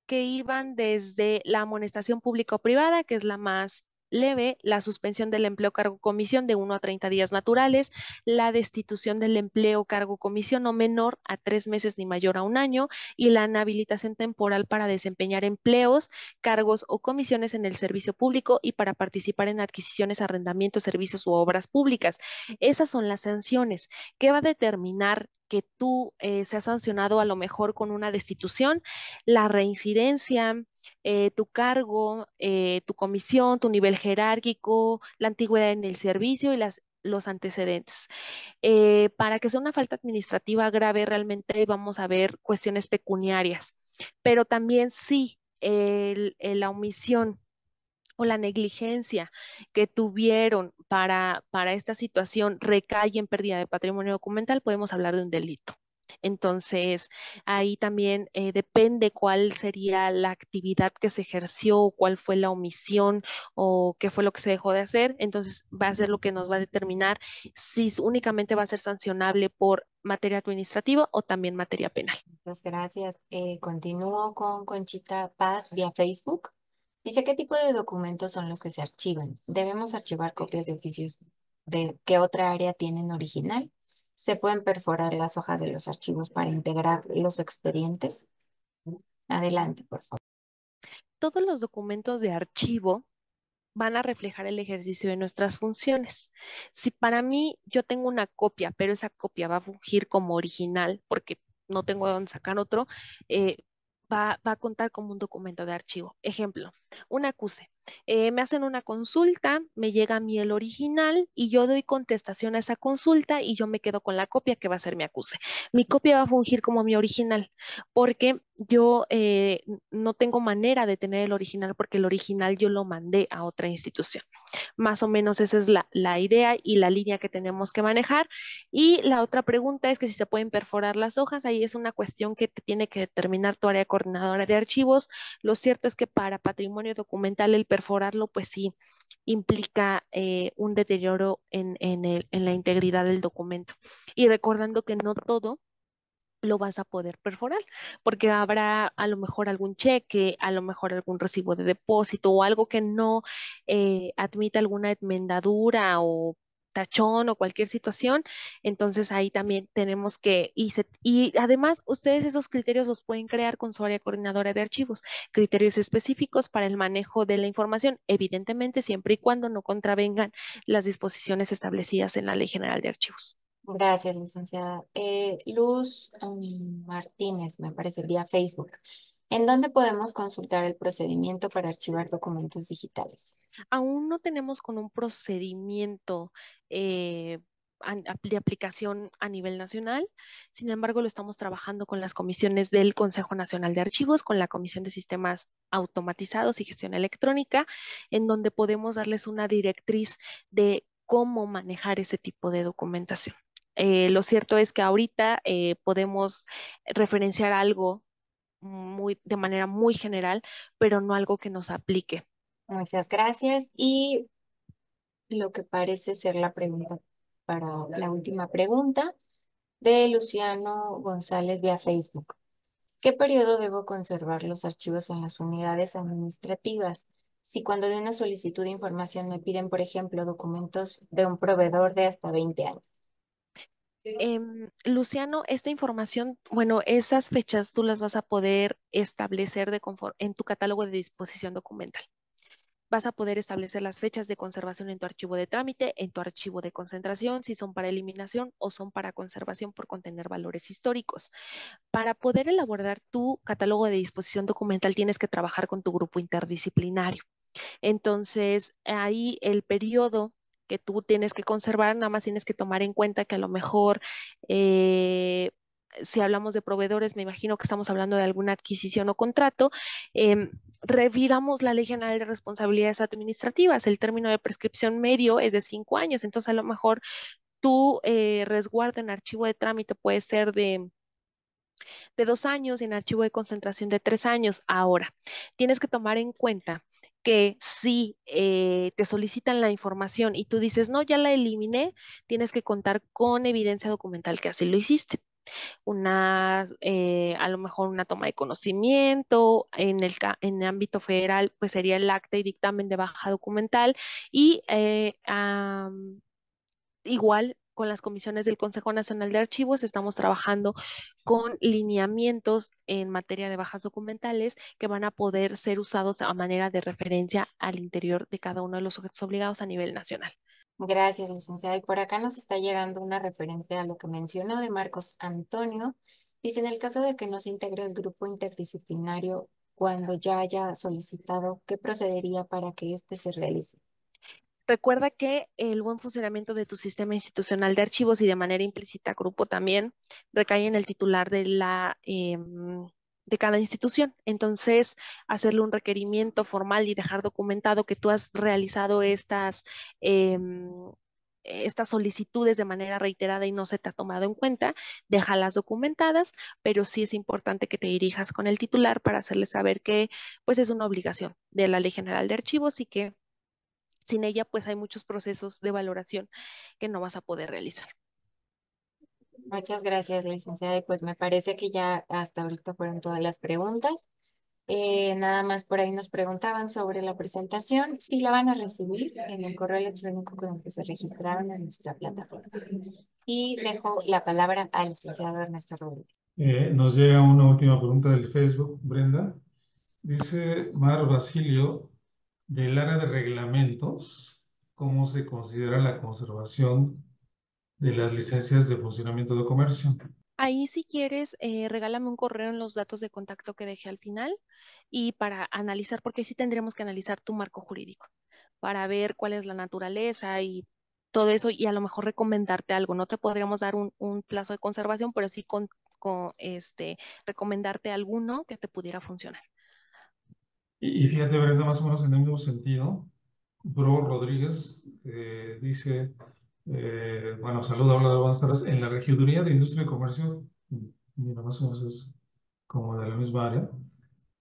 Speaker 3: que iban desde la amonestación pública o privada que es la más leve, la suspensión del empleo cargo comisión de 1 a 30 días naturales, la destitución del empleo cargo comisión o menor a tres meses ni mayor a un año y la inhabilitación temporal para desempeñar empleos, cargos o comisiones en el servicio público y para participar en adquisiciones, arrendamientos, servicios u obras públicas. Esas son las sanciones. ¿Qué va a determinar que tú eh, seas sancionado a lo mejor con una destitución, la reincidencia, eh, tu cargo, eh, tu comisión, tu nivel jerárquico, la antigüedad en el servicio y las los antecedentes. para que sea una falta administrativa grave, realmente vamos a ver cuestiones pecuniarias, pero también sí la omisión o la negligencia que tuvieron para, para esta situación recae en pérdida de patrimonio documental, podemos hablar de un delito. Entonces, ahí también eh, depende cuál sería la actividad que se ejerció, cuál fue la omisión o qué fue lo que se dejó de hacer. Entonces, va a ser lo que nos va a determinar si únicamente va a ser sancionable por materia administrativa o también materia penal.
Speaker 1: Muchas gracias. Eh, continúo con Conchita Paz vía Facebook. Dice, ¿qué tipo de documentos son los que se archivan? ¿Debemos archivar copias de oficios de qué otra área tienen original? ¿Se pueden perforar las hojas de los archivos para integrar los expedientes? Adelante, por favor.
Speaker 3: Todos los documentos de archivo van a reflejar el ejercicio de nuestras funciones. Si para mí yo tengo una copia, pero esa copia va a fungir como original porque no tengo dónde sacar otro, eh, va, a contar como un documento de archivo. Ejemplo, un acuse. Eh, me hacen una consulta, me llega a mí el original y yo doy contestación a esa consulta y yo me quedo con la copia que va a ser mi acuse. Mi copia va a fungir como mi original porque yo eh, no tengo manera de tener el original porque el original yo lo mandé a otra institución. Más o menos esa es la, idea y la línea que tenemos que manejar. Y la otra pregunta es que si se pueden perforar las hojas, ahí es una cuestión que te tiene que determinar tu área coordinadora de archivos. Lo cierto es que para patrimonio documental el perforarlo, pues sí implica eh, un deterioro en, el, en la integridad del documento. Y recordando que no todo lo vas a poder perforar, porque habrá a lo mejor algún cheque, a lo mejor algún recibo de depósito o algo que no eh, admita alguna enmendadura o tachón o cualquier situación, entonces ahí también tenemos que, y, y además ustedes esos criterios los pueden crear con su área coordinadora de archivos, criterios específicos para el manejo de la información, evidentemente siempre y cuando no contravengan las disposiciones establecidas en la Ley General de Archivos.
Speaker 1: Gracias, licenciada. Eh, Luz um, Martínez, me parece, vía Facebook. ¿En dónde podemos consultar el procedimiento para archivar documentos digitales?
Speaker 3: aún no tenemos con un procedimiento eh, de aplicación a nivel nacional. Sin embargo, lo estamos trabajando con las comisiones del Consejo Nacional de Archivos, con la Comisión de Sistemas Automatizados y Gestión Electrónica, en donde podemos darles una directriz de cómo manejar ese tipo de documentación. Eh, lo cierto es que ahorita eh, podemos referenciar algo muy, de manera muy general,
Speaker 1: pero no algo que nos aplique. Muchas gracias. Y lo que parece ser la pregunta para la última pregunta de Luciano González vía Facebook. ¿Qué periodo debo conservar los archivos en las unidades administrativas? Si cuando de una solicitud de información me piden, por ejemplo, documentos de un proveedor de hasta 20 años.
Speaker 3: Em, Luciano, esta información, bueno, esas fechas tú las vas a poder establecer de en tu catálogo de disposición documental vas a poder establecer las fechas de conservación en tu archivo de trámite, en tu archivo de concentración, si son para eliminación o son para conservación por contener valores históricos. Para poder elaborar tu catálogo de disposición documental tienes que trabajar con tu grupo interdisciplinario. Entonces, ahí el periodo que tú tienes que conservar, nada más tienes que tomar en cuenta que a lo mejor eh, si hablamos de proveedores, me imagino que estamos hablando de alguna adquisición o contrato, em, reviramos la Ley General de Responsabilidades Administrativas. El término de prescripción medio es de cinco años, entonces a lo mejor tu eh, resguardo en archivo de trámite puede ser de de dos años y en archivo de concentración de tres años. Ahora, tienes que tomar en cuenta que si eh, te solicitan la información y tú dices, no, ya la eliminé, tienes que contar con evidencia documental que así lo hiciste una, eh, a lo mejor una toma de conocimiento, en el, en ámbito federal, pues sería el acta y dictamen de baja documental y eh, igual con las comisiones del Consejo Nacional de Archivos, estamos trabajando con lineamientos en materia de bajas documentales que van a poder ser usados a manera de referencia al interior de cada uno de los sujetos obligados a nivel nacional.
Speaker 1: Gracias, licenciada. Y por acá nos está llegando una referente a lo que mencionó de Marcos Antonio. Dice, en el caso de que no se integre el grupo interdisciplinario cuando ya haya solicitado, ¿qué procedería para que éste se realice?
Speaker 3: Recuerda que el buen funcionamiento de tu sistema institucional de archivos y de manera implícita grupo también recae en el titular de la, em, de cada institución. Entonces, hacerle un requerimiento formal y dejar documentado que tú has realizado estas, em, estas solicitudes de manera reiterada y no se te ha tomado en cuenta, déjalas documentadas, pero sí es importante que te dirijas con el titular para hacerle saber que pues es una obligación de la Ley General de Archivos y que sin ella pues hay muchos procesos de valoración que no vas a poder realizar.
Speaker 1: Muchas gracias, licenciada. pues me parece que ya hasta ahorita fueron todas las preguntas. Eh, nada más por ahí nos preguntaban sobre la presentación, si la van a recibir en el correo electrónico con el que se registraron en nuestra plataforma. Y dejo la palabra al licenciado Ernesto
Speaker 2: Rodríguez. Eh, nos llega una última pregunta del Facebook, Brenda. Dice Mar Basilio, del área de reglamentos, ¿cómo se considera la conservación de las licencias de funcionamiento de comercio.
Speaker 3: Ahí si quieres, eh, regálame un correo en los datos de contacto que dejé al final y para analizar, porque sí tendremos que analizar tu marco jurídico, para ver cuál es la naturaleza y todo eso y a lo mejor recomendarte algo. No te podríamos dar un, plazo de conservación, pero sí con, este, recomendarte alguno que te pudiera funcionar.
Speaker 2: Y, fíjate, Brenda, más o menos en el mismo sentido, Bro Rodríguez eh, dice, eh, bueno, saludo, habla de avanzadas. En la regiduría de Industria y Comercio, mira, más o menos como de la misma área.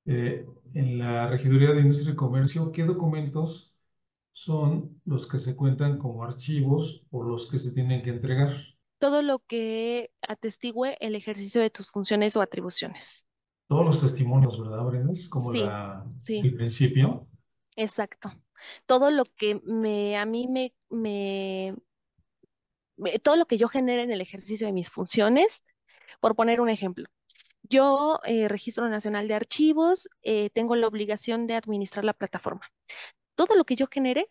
Speaker 2: Eh, en la regiduría de Industria y Comercio, ¿qué documentos son los que se cuentan como archivos o los que se tienen que entregar?
Speaker 3: Todo lo que atestigue el ejercicio de tus funciones o atribuciones.
Speaker 2: Todos los testimonios, ¿verdad, Brenda? como el principio.
Speaker 3: Exacto. Todo lo que me, a mí me, me todo lo que yo genere en el ejercicio de mis funciones, por poner un ejemplo. Yo, eh, Registro Nacional de Archivos, eh, tengo la obligación de administrar la plataforma. Todo lo que yo genere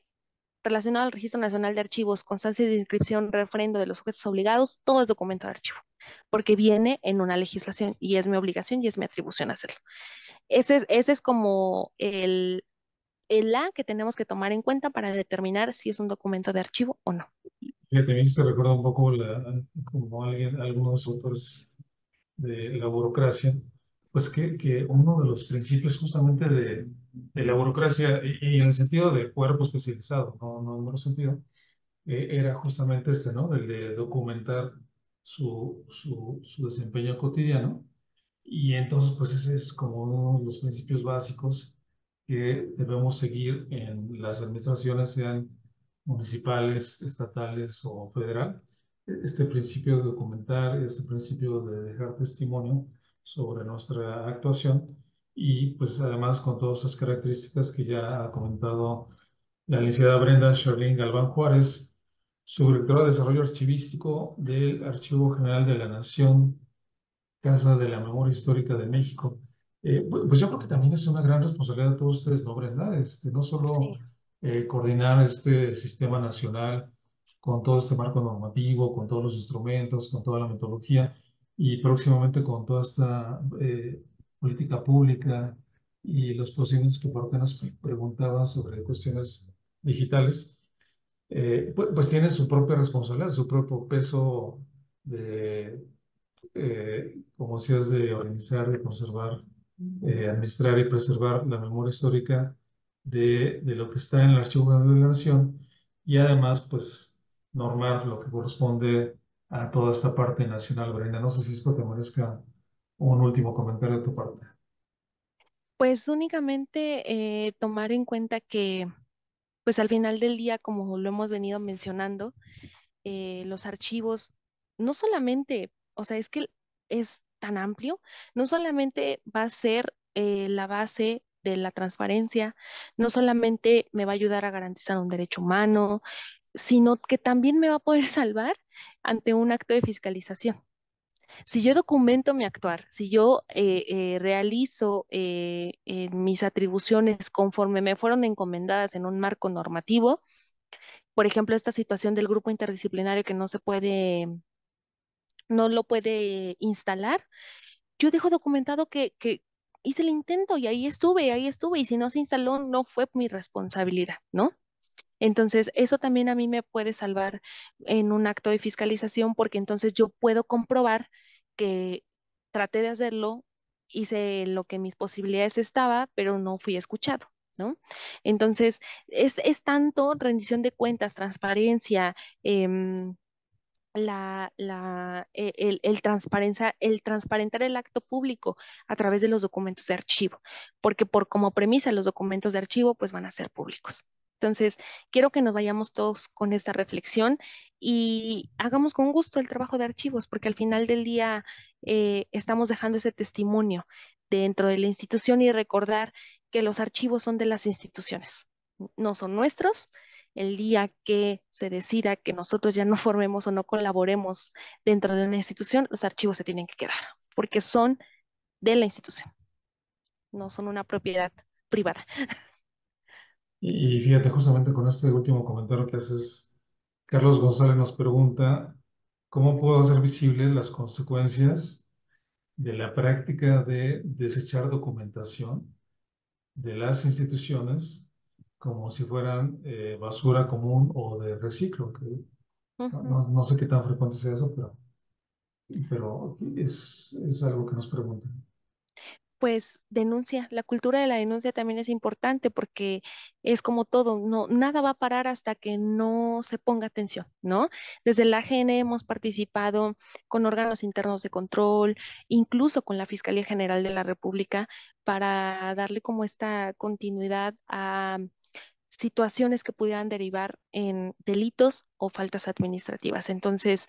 Speaker 3: relacionado al Registro Nacional de Archivos, constancia de inscripción, referendo de los sujetos obligados, todo es documento de archivo, porque viene en una legislación y es mi obligación y es mi atribución hacerlo. Ese es, es como el, el A que tenemos que tomar en cuenta para determinar si es un documento de archivo
Speaker 2: o no. Fíjate, también se recuerda un poco la, como alguien, algunos autores de la burocracia, pues que, que uno de los principios justamente de, de la burocracia y, en el sentido de cuerpo especializado, no, no en otro sentido, eh, era justamente ese, ¿no? El de documentar su, su, su, desempeño cotidiano. Y entonces, pues ese es como uno de los principios básicos que debemos seguir en las administraciones, sean municipales, estatales o federal, este principio de documentar, este principio de dejar testimonio sobre nuestra actuación y pues además con todas esas características que ya ha comentado la licenciada Brenda Sherlyn Galván Juárez, subdirectora de Desarrollo Archivístico del Archivo General de la Nación, Casa de la Memoria Histórica de México. Eh, pues yo creo que también es una gran responsabilidad de todos ustedes, ¿no, Brenda? Este, no solo... Eh, coordinar este sistema nacional con todo este marco normativo, con todos los instrumentos, con toda la metodología y próximamente con toda esta eh, política pública y los procedimientos que por qué nos preguntaban sobre cuestiones digitales, eh, pues, pues, tiene su propia responsabilidad, su propio peso de, como decías, de organizar, de conservar, administrar y preservar la memoria histórica de, lo que está en el archivo de la y además, pues, normar lo que corresponde a toda esta parte nacional, Brenda. No sé si esto te merezca un último comentario de tu parte.
Speaker 3: Pues únicamente eh, tomar en cuenta que, pues al final del día, como lo hemos venido mencionando, eh, los archivos, no solamente, o sea, es que es tan amplio, no solamente va a ser eh, la base de la transparencia no solamente me va a ayudar a garantizar un derecho humano, sino que también me va a poder salvar ante un acto de fiscalización. Si yo documento mi actuar, si yo eh, eh, realizo eh, mis atribuciones conforme me fueron encomendadas en un marco normativo, por ejemplo, esta situación del grupo interdisciplinario que no se puede, no lo puede instalar, yo dejo documentado que, hice el intento y ahí estuve, ahí estuve, y si no se instaló, no fue mi responsabilidad, ¿no? Entonces, eso también a mí me puede salvar en un acto de fiscalización porque entonces yo puedo comprobar que traté de hacerlo, hice lo que mis posibilidades estaba, pero no fui escuchado. ¿No? Entonces, es, es tanto rendición de cuentas, transparencia, em, la, e, el, transparencia, el transparentar el acto público a través de los documentos de archivo, porque por como premisa los documentos de archivo pues van a ser públicos. Entonces, quiero que nos vayamos todos con esta reflexión y hagamos con gusto el trabajo de archivos, porque al final del día eh, estamos dejando ese testimonio dentro de la institución y recordar que los archivos son de las instituciones, no son nuestros, el día que se decida que nosotros ya no formemos o no colaboremos dentro de una institución, los archivos se tienen que quedar, porque son de la institución, no son una propiedad privada.
Speaker 2: Y fíjate, justamente con este último comentario que haces, Carlos González nos pregunta, ¿cómo puedo hacer visibles las consecuencias de la práctica de desechar documentación de las instituciones como si fueran eh, basura común o de reciclo. no, sé qué tan frecuente sea eso, pero, es, algo que nos preguntan
Speaker 3: pues denuncia. La cultura de la denuncia también es importante porque es como todo, no, nada va a parar hasta que no se ponga atención, ¿no? Desde la AGN hemos participado con órganos internos de control, incluso con la Fiscalía General de la República, para darle como esta continuidad a situaciones que pudieran derivar en delitos o faltas administrativas. Entonces,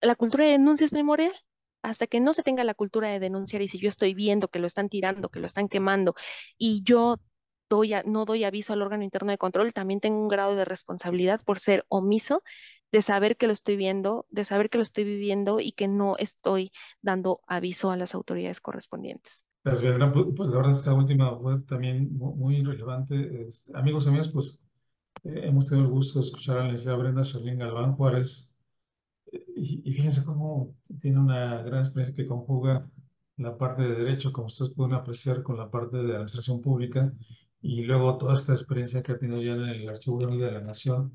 Speaker 3: la cultura de denuncia es primordial. Hasta que no se tenga la cultura de denunciar y si yo estoy viendo que lo están tirando, que lo están quemando y yo no doy aviso al órgano interno de control, también tengo un grado de responsabilidad por ser omiso de saber que lo estoy viendo, de saber que lo estoy viviendo y que no estoy dando aviso a las autoridades correspondientes.
Speaker 2: Pues, pues la verdad esta última fue también muy relevante. amigos y amigas, pues eh, hemos tenido el gusto de escuchar a la licenciada Brenda Charlene Galván Juárez. Y, fíjense cómo tiene una gran experiencia que conjuga la parte de derecho, como ustedes pueden apreciar, con la parte de administración pública y luego toda esta experiencia que ha tenido ya en el Archivo de la Nación.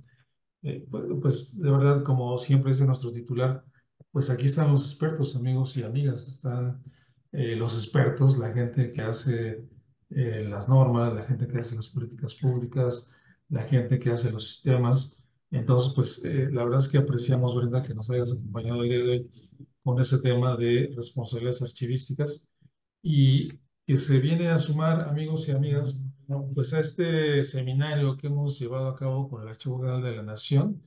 Speaker 2: Eh, pues de verdad, como siempre dice nuestro titular, pues aquí están los expertos, amigos y amigas, están eh, los expertos, la gente que hace eh, las normas, la gente que hace las políticas públicas, la gente que hace los sistemas. Entonces, pues eh, la verdad es que apreciamos, Brenda, que nos hayas acompañado el día de hoy con ese tema de responsabilidades archivísticas y que se viene a sumar, amigos y amigas, pues a este seminario que hemos llevado a cabo con el Archivo General de la Nación.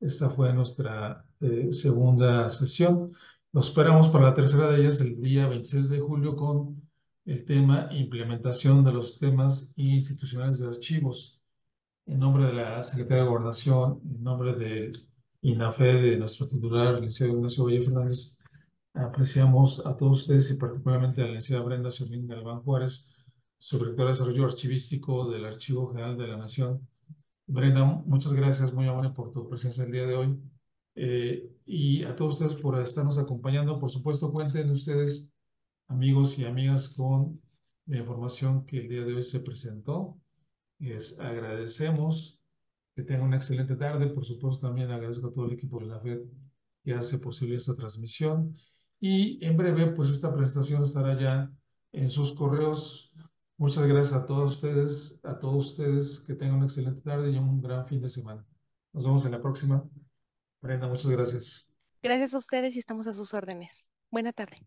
Speaker 2: Esta fue nuestra segunda sesión. Nos esperamos para la tercera de ellas el día 26 de julio con el tema implementación de los sistemas institucionales de archivos. En nombre de la Secretaría de Gobernación, en nombre del INAFE, de nuestro titular, el licenciado Ignacio Valle Fernández, apreciamos a todos ustedes y particularmente a la licenciada Brenda Servín Galván Juárez, subdirectora de Desarrollo Archivístico del Archivo General de la Nación. Brenda, muchas gracias, muy amable por tu presencia el día de hoy. Eh, y a todos ustedes por estarnos acompañando. Por supuesto, cuenten ustedes, amigos y amigas, con la información que el día de hoy se presentó. Les agradecemos que tengan una excelente tarde. Por supuesto, también agradezco a todo el equipo de la FED que hace posible esta transmisión. Y en breve, pues esta presentación estará ya en sus correos. Muchas gracias a todos ustedes, a todos ustedes que tengan una excelente tarde y un gran fin de semana. Nos vemos en la próxima. Brenda, muchas gracias.
Speaker 3: Gracias a ustedes y estamos a sus órdenes. Buena tarde.